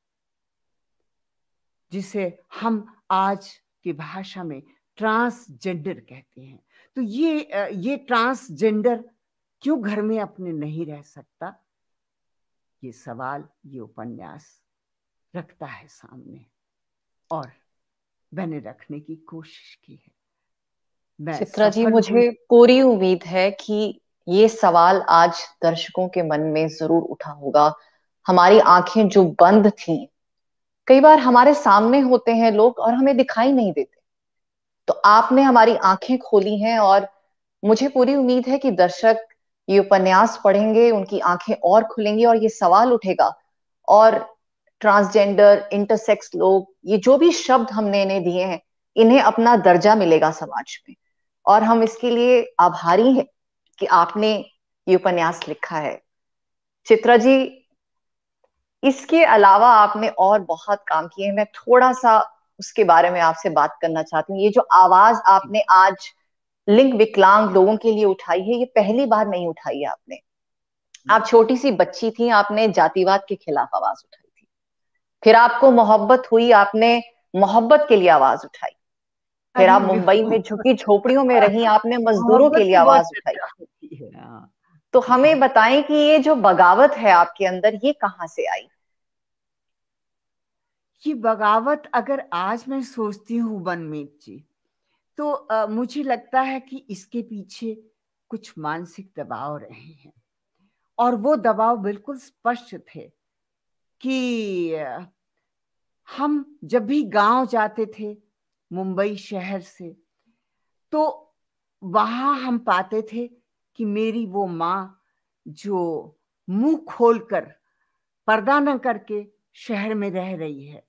जिसे हम आज की भाषा में ट्रांसजेंडर कहते हैं तो ये ये ट्रांसजेंडर क्यों घर में अपने नहीं रह सकता ये सवाल ये उपन्यास रखता है सामने और मैंने रखने की कोशिश की है मैं चित्रा जी मुझे पूरी उम्मीद है कि ये सवाल आज दर्शकों के मन में जरूर उठा होगा हमारी आंखें जो बंद थी कई बार हमारे सामने होते हैं लोग और हमें दिखाई नहीं देते तो आपने हमारी आंखें खोली हैं और मुझे पूरी उम्मीद है कि दर्शक ये उपन्यास पढ़ेंगे उनकी आंखें और खुलेंगी और ये सवाल उठेगा और ट्रांसजेंडर इंटरसेक्स लोग ये जो भी शब्द हमने इन्हें दिए हैं इन्हें अपना दर्जा मिलेगा समाज में और हम इसके लिए आभारी हैं कि आपने ये उपन्यास लिखा है चित्रा जी इसके अलावा आपने और बहुत काम किए मैं थोड़ा सा उसके बारे में आपसे बात करना चाहती हूँ ये जो आवाज आपने आज लिंग विकलांग लोगों के लिए उठाई है ये पहली बार नहीं उठाई है आपने आप छोटी सी बच्ची थी आपने जातिवाद के खिलाफ आवाज उठाई थी फिर आपको मोहब्बत हुई आपने मोहब्बत के लिए आवाज उठाई फिर आप मुंबई में झुकी झोपड़ियों में रही आपने मजदूरों के लिए आवाज उठाई तो हमें बताएं कि ये जो बगावत है आपके अंदर ये कहाँ से आई ये बगावत अगर आज मैं सोचती हूँ बनमीत जी तो आ, मुझे लगता है कि इसके पीछे कुछ मानसिक दबाव रहे हैं और वो दबाव बिल्कुल स्पष्ट थे कि हम जब भी गांव जाते थे मुंबई शहर से तो वहां हम पाते थे कि मेरी वो माँ जो मुंह खोलकर पर्दा न करके शहर में रह रही है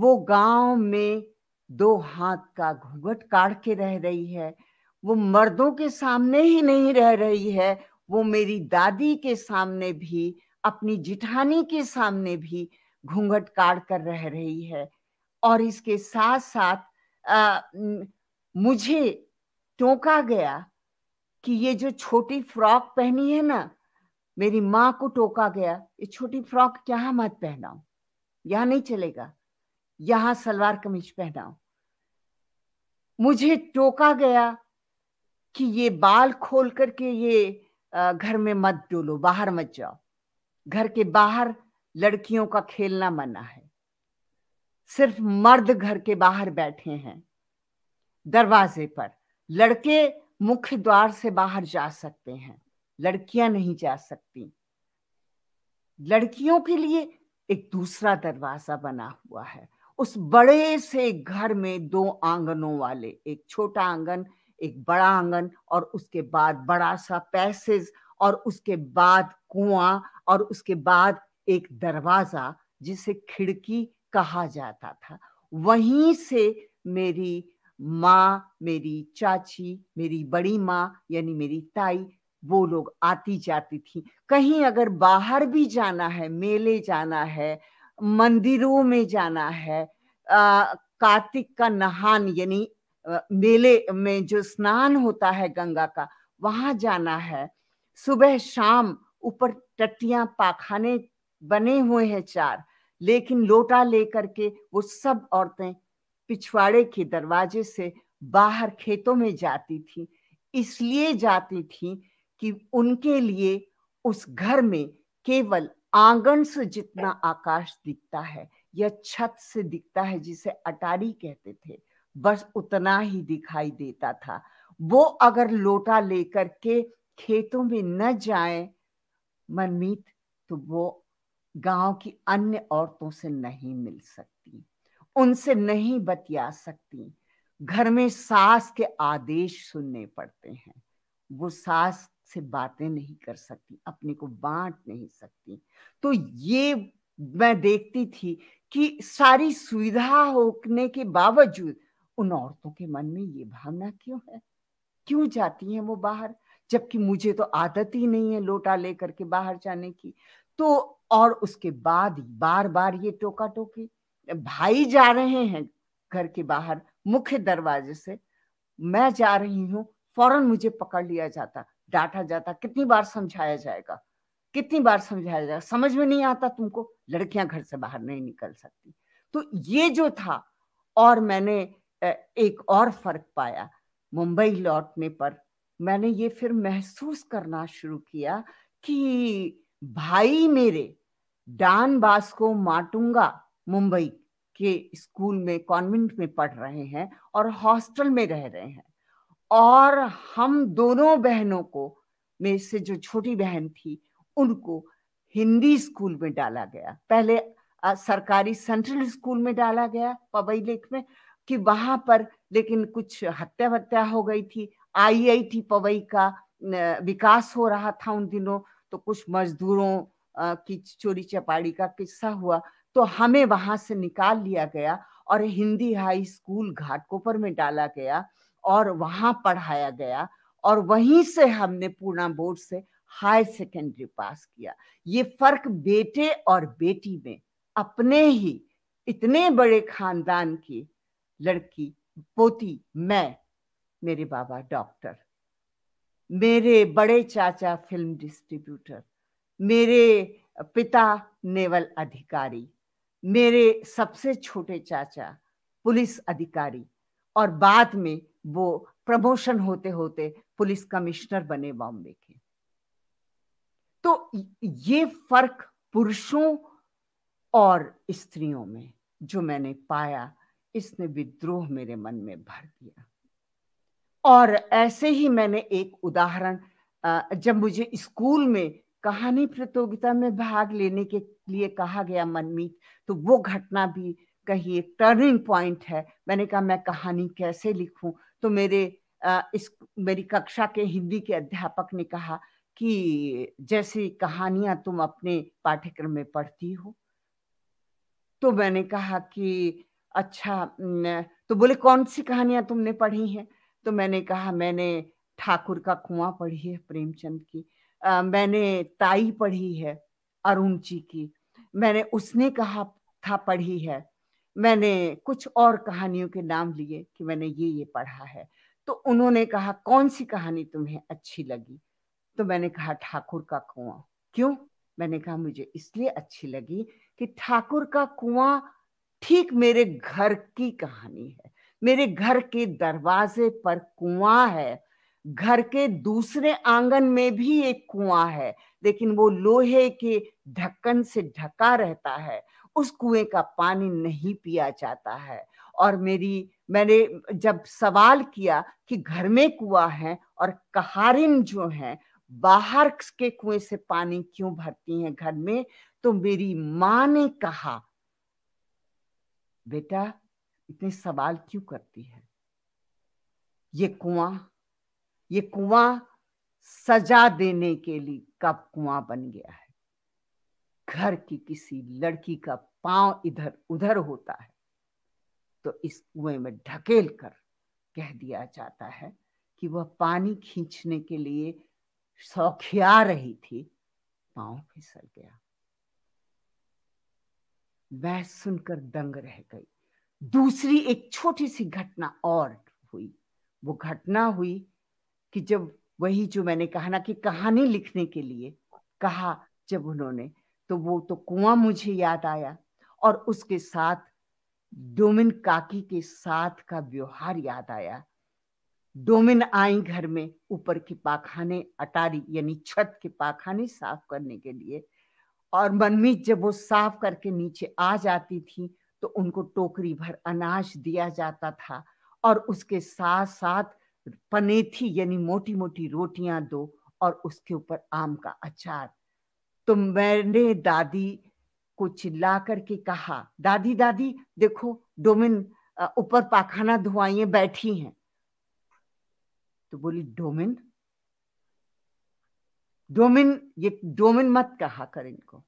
वो गांव में दो हाथ का घूंघट काट के रह रही है वो मर्दों के सामने ही नहीं रह रही है वो मेरी दादी के सामने भी अपनी जिठानी के सामने भी घूंघट काट कर रह रही है और इसके साथ साथ आ, मुझे टोका गया कि ये जो छोटी फ्रॉक पहनी है ना मेरी माँ को टोका गया ये छोटी फ्रॉक क्या मत पहनाओ यहाँ नहीं चलेगा यहां सलवार कमीज पहनाओ मुझे टोका गया कि ये बाल खोल करके ये घर में मत डोलो बाहर मत जाओ घर के बाहर लड़कियों का खेलना मना है सिर्फ मर्द घर के बाहर बैठे हैं दरवाजे पर लड़के मुख्य द्वार से बाहर जा सकते हैं लड़कियां नहीं जा सकती लड़कियों के लिए एक दूसरा दरवाजा बना हुआ है उस बड़े से घर में दो आंगनों वाले एक छोटा आंगन एक बड़ा आंगन और उसके बाद बड़ा सा पैसेज और उसके बाद कुआं और उसके बाद एक दरवाजा जिसे खिड़की कहा जाता था वहीं से मेरी माँ मेरी चाची मेरी बड़ी माँ यानी मेरी ताई वो लोग आती जाती थी कहीं अगर बाहर भी जाना है मेले जाना है मंदिरों में जाना है कार्तिक का नहान यानी मेले में जो स्नान होता है गंगा का वहां जाना है सुबह शाम ऊपर टट्टिया पाखाने बने हुए हैं चार लेकिन लोटा लेकर के वो सब औरतें पिछवाड़े के दरवाजे से बाहर खेतों में जाती थी इसलिए जाती थी कि उनके लिए उस घर में केवल आंगन से जितना आकाश दिखता है या छत से दिखता है जिसे अटारी कहते थे बस उतना ही दिखाई देता था वो अगर लोटा लेकर के खेतों में न जाए मनमीत तो वो गांव की अन्य औरतों से नहीं मिल सकती उनसे नहीं बतिया सकती घर में सास के आदेश सुनने पड़ते हैं वो सास से बातें नहीं कर सकती अपने को बांट नहीं सकती तो ये मैं देखती थी कि सारी सुविधा होने के बावजूद उन औरतों के मन में ये भावना क्यों है क्यों जाती हैं वो बाहर जबकि मुझे तो आदत ही नहीं है लोटा लेकर के बाहर जाने की तो और उसके बाद बार बार ये टोका टोकी भाई जा रहे हैं घर के बाहर मुख्य दरवाजे से मैं जा रही हूँ फौरन मुझे पकड़ लिया जाता डांटा जाता कितनी बार समझाया जाएगा कितनी बार समझाया जाएगा समझ में नहीं आता तुमको लड़कियां घर से बाहर नहीं निकल सकती तो ये जो था और मैंने एक और फर्क पाया मुंबई लौटने पर मैंने ये फिर महसूस करना शुरू किया कि भाई मेरे डान बास को माटूंगा मुंबई के स्कूल में कॉन्वेंट में पढ़ रहे हैं और हॉस्टल में रह रहे हैं और हम दोनों बहनों को मेरे से जो छोटी बहन थी उनको हिंदी स्कूल में डाला गया पहले सरकारी सेंट्रल स्कूल में डाला गया पवई लेख में कि वहां पर लेकिन कुछ हत्या वत्या हो गई थी आईआईटी पवई का विकास हो रहा था उन दिनों तो कुछ मजदूरों की चोरी चपाड़ी का किस्सा हुआ तो हमें वहां से निकाल लिया गया और हिंदी हाई स्कूल घाटकोपर में डाला गया और वहां पढ़ाया गया और वहीं से हमने पूना बोर्ड से हायर सेकेंडरी पास किया ये फर्क बेटे और बेटी में अपने ही इतने बड़े खानदान की लड़की पोती मैं मेरे बाबा डॉक्टर मेरे बड़े चाचा फिल्म डिस्ट्रीब्यूटर मेरे पिता नेवल अधिकारी मेरे सबसे छोटे चाचा पुलिस अधिकारी और बाद में वो प्रमोशन होते होते पुलिस कमिश्नर बने बॉम्बे के तो ये फर्क पुरुषों और स्त्रियों में जो मैंने पाया इसने विद्रोह मेरे मन में भर दिया और ऐसे ही मैंने एक उदाहरण जब मुझे स्कूल में कहानी प्रतियोगिता में भाग लेने के लिए कहा गया मनमीत तो वो घटना भी कहीं एक टर्निंग पॉइंट है मैंने कहा मैं कहानी कैसे लिखूं तो मेरे इस मेरी कक्षा के हिंदी के अध्यापक ने कहा कि जैसी कहानियां तुम अपने पाठ्यक्रम में पढ़ती हो तो मैंने कहा कि अच्छा तो बोले कौन सी कहानियां तुमने पढ़ी हैं तो मैंने कहा मैंने ठाकुर का कुआं पढ़ी है प्रेमचंद की आ, मैंने ताई पढ़ी है अरुण जी की मैंने उसने कहा था पढ़ी है मैंने कुछ और कहानियों के नाम लिए कि मैंने ये ये पढ़ा है तो उन्होंने कहा कौन सी कहानी तुम्हें अच्छी लगी तो मैंने कहा ठाकुर का कुआं क्यों मैंने कहा मुझे इसलिए अच्छी लगी कि ठाकुर का कुआं ठीक मेरे घर की कहानी है मेरे घर के दरवाजे पर कुआं है घर के दूसरे आंगन में भी एक कुआं है लेकिन वो लोहे के ढक्कन से ढका रहता है उस कुएं का पानी नहीं पिया जाता है और मेरी मैंने जब सवाल किया कि घर में कुआ है और कहारिन जो है बाहर के कुएं से पानी क्यों भरती हैं घर में तो मेरी माँ ने कहा बेटा इतने सवाल क्यों करती है ये कुआं ये कुआं सजा देने के लिए कब कुआं बन गया है घर की किसी लड़की का पांव इधर उधर होता है तो इस कुएं में ढकेल कर कह दिया जाता है कि वह पानी खींचने के लिए सौखिया रही थी पांव फिसल गया वह सुनकर दंग रह गई दूसरी एक छोटी सी घटना और हुई वो घटना हुई कि जब वही जो मैंने कहा ना कि कहानी लिखने के लिए कहा जब उन्होंने तो वो तो कुआं मुझे याद आया और उसके साथ डोमिन काकी के साथ का व्यवहार याद आया डोमिन आई घर में ऊपर की पाखाने अटारी यानी छत के पाखाने साफ करने के लिए और मनमीत जब वो साफ करके नीचे आ जाती थी तो उनको टोकरी भर अनाज दिया जाता था और उसके साथ साथ पनेथी यानी मोटी मोटी रोटियां दो और उसके ऊपर आम का अचार तो मैंने दादी को चिल्ला करके कहा दादी दादी देखो डोमिन ऊपर पाखाना धुआइए बैठी हैं तो बोली डोमिन डोमिन ये डोमिन मत कहा कर इनको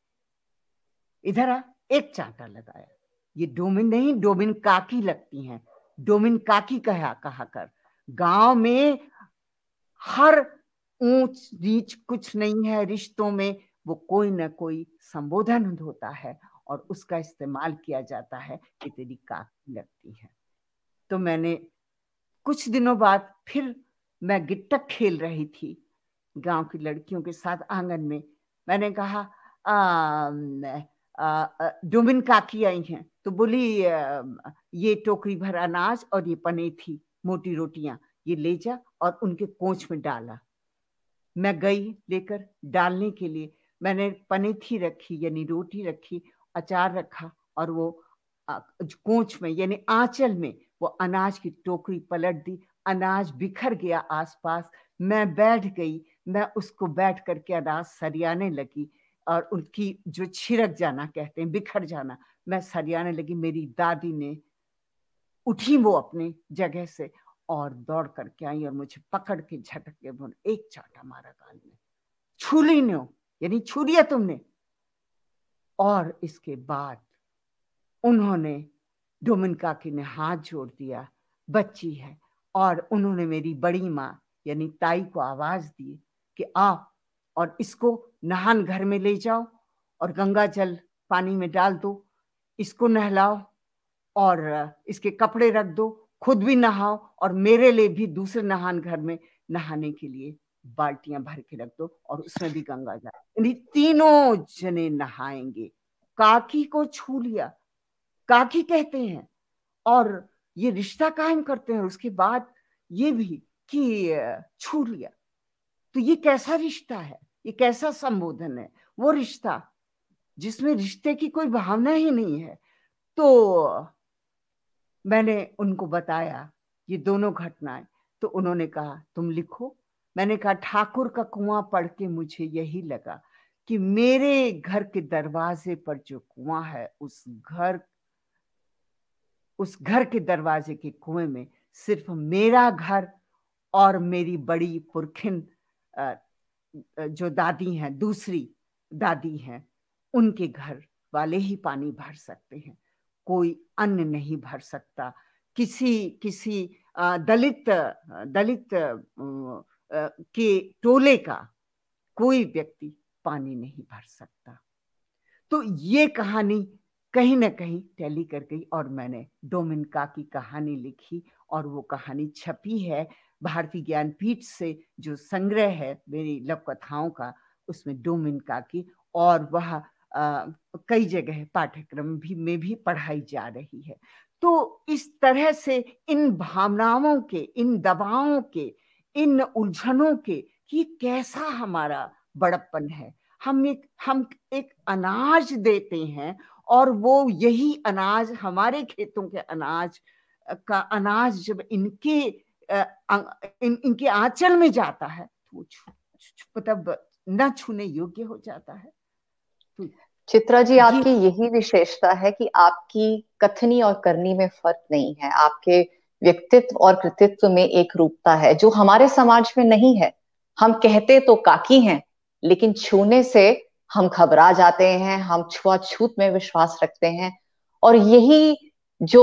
इधर आ एक चांटा लगाया ये डोमिन नहीं डोमिन काकी लगती हैं डोमिन काकी कहा कहा कर गांव में हर ऊंच नीच कुछ नहीं है रिश्तों में वो कोई ना कोई संबोधन होता है और उसका इस्तेमाल किया जाता है कि तेरी काकी लगती है तो मैंने कुछ दिनों बाद फिर मैं गिट्टक खेल रही थी गांव की लड़कियों के साथ आंगन में मैंने कहा डोमिन काकी आई हैं तो बोली आ, ये टोकरी भर अनाज और ये पने थी मोटी रोटियां ये ले जा और उनके कोच में डाला मैं गई लेकर डालने के लिए मैंने पनीथी रखी यानी रोटी रखी अचार रखा और वो कोच में यानी आंचल में वो अनाज की टोकरी पलट दी अनाज बिखर गया आसपास मैं बैठ गई मैं उसको बैठ करके अनाज सरियाने लगी और उनकी जो छिड़क जाना कहते हैं बिखर जाना मैं सरियाने लगी मेरी दादी ने उठी वो अपने जगह से और दौड़ करके आई और मुझे पकड़ के झटक के एक चाटा मारा कान में छू ली यानी छू दिया तुमने और इसके बाद उन्होंने डोमिन काकी ने हाथ जोड़ दिया बच्ची है और उन्होंने मेरी बड़ी माँ यानी ताई को आवाज दी कि आ और इसको नहान घर में ले जाओ और गंगा जल पानी में डाल दो इसको नहलाओ और इसके कपड़े रख दो खुद भी नहाओ और मेरे लिए भी दूसरे नहान घर में नहाने के लिए बाल्टियां भर के रख दो और उसमें भी गंगा जल यानी तीनों जने नहाएंगे काकी को छू लिया काकी कहते हैं और ये रिश्ता कायम करते हैं उसके बाद ये भी कि छू लिया तो ये कैसा रिश्ता है ये कैसा संबोधन है वो रिश्ता जिसमें रिश्ते की कोई भावना ही नहीं है तो मैंने उनको बताया ये दोनों घटनाएं तो उन्होंने कहा तुम लिखो मैंने कहा ठाकुर का कुआं पढ़ के मुझे यही लगा कि मेरे घर के दरवाजे पर जो कुआं है उस घर उस घर के दरवाजे के कुएं में सिर्फ मेरा घर और मेरी बड़ी पुरखिन जो दादी हैं दूसरी दादी हैं उनके घर वाले ही पानी भर सकते हैं कोई अन्य नहीं भर सकता किसी किसी दलित दलित के टोले का कोई व्यक्ति पानी नहीं भर सकता तो ये कहानी कहीं ना कहीं टैली कर गई और मैंने डोमिनका की कहानी लिखी और वो कहानी छपी है भारतीय ज्ञानपीठ से जो संग्रह है मेरी लव कथाओं का उसमें डोमिनका की और वह आ, कई जगह पाठ्यक्रम भी में भी पढ़ाई जा रही है तो इस तरह से इन भावनाओं के इन दबावों के इन उलझनों के कि कैसा हमारा बड़प्पन है हम एक हम एक अनाज देते हैं और वो यही अनाज हमारे खेतों के अनाज का अनाज जब इनके इन, इनके आंचल में जाता है तो वो मतलब न छूने योग्य हो जाता है तो चित्रा जी, जी आपकी यही विशेषता है कि आपकी कथनी और करनी में फर्क नहीं है आपके व्यक्तित्व और कृतित्व में एक रूपता है जो हमारे समाज में नहीं है हम कहते तो काकी हैं लेकिन छूने से हम घबरा जाते हैं हम छुआछूत में विश्वास रखते हैं और यही जो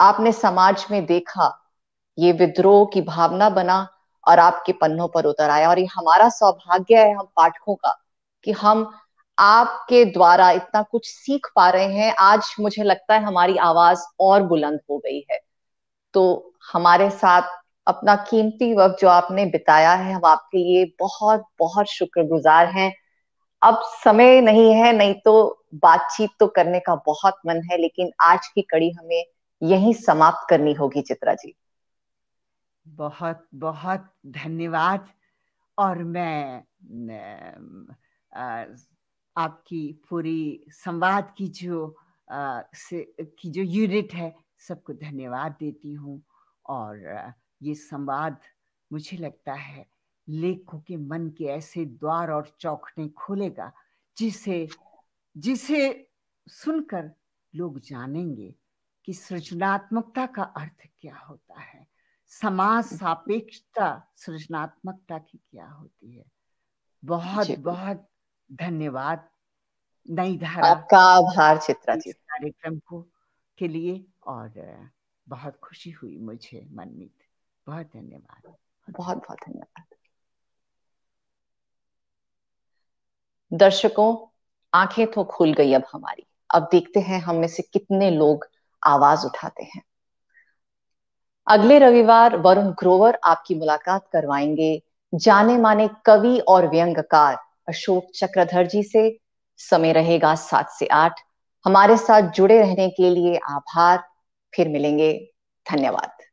आपने समाज में देखा ये विद्रोह की भावना बना और आपके पन्नों पर उतर आया और ये हमारा सौभाग्य है हम पाठकों का कि हम आपके द्वारा इतना कुछ सीख पा रहे हैं आज मुझे लगता है हमारी आवाज और बुलंद हो गई है तो हमारे साथ अपना कीमती वक्त जो आपने बिताया है हम आपके लिए बहुत बहुत शुक्रगुजार हैं अब समय नहीं है नहीं तो बातचीत तो करने का बहुत मन है लेकिन आज की कड़ी हमें यही समाप्त करनी होगी चित्रा जी बहुत बहुत धन्यवाद और मैं, मैं आपकी पूरी संवाद की जो आ, से, की जो यूनिट है सबको धन्यवाद देती हूँ और ये संवाद मुझे लगता है लेखों के मन के ऐसे द्वार और चौखने खोलेगा जिसे जिसे सुनकर लोग जानेंगे कि सृजनात्मकता का अर्थ क्या होता है समाज सापेक्षता सृजनात्मकता की क्या होती है बहुत बहुत धन्यवाद नई धारा आपका आभार चित्रा जी कार्यक्रम को के लिए और बहुत खुशी हुई मुझे मनमीत बहुत धन्यवाद बहुत बहुत धन्यवाद दर्शकों आंखें तो खुल गई अब हमारी अब देखते हैं हम में से कितने लोग आवाज उठाते हैं अगले रविवार वरुण ग्रोवर आपकी मुलाकात करवाएंगे जाने माने कवि और व्यंगकार अशोक चक्रधर जी से समय रहेगा सात से आठ हमारे साथ जुड़े रहने के लिए आभार फिर मिलेंगे धन्यवाद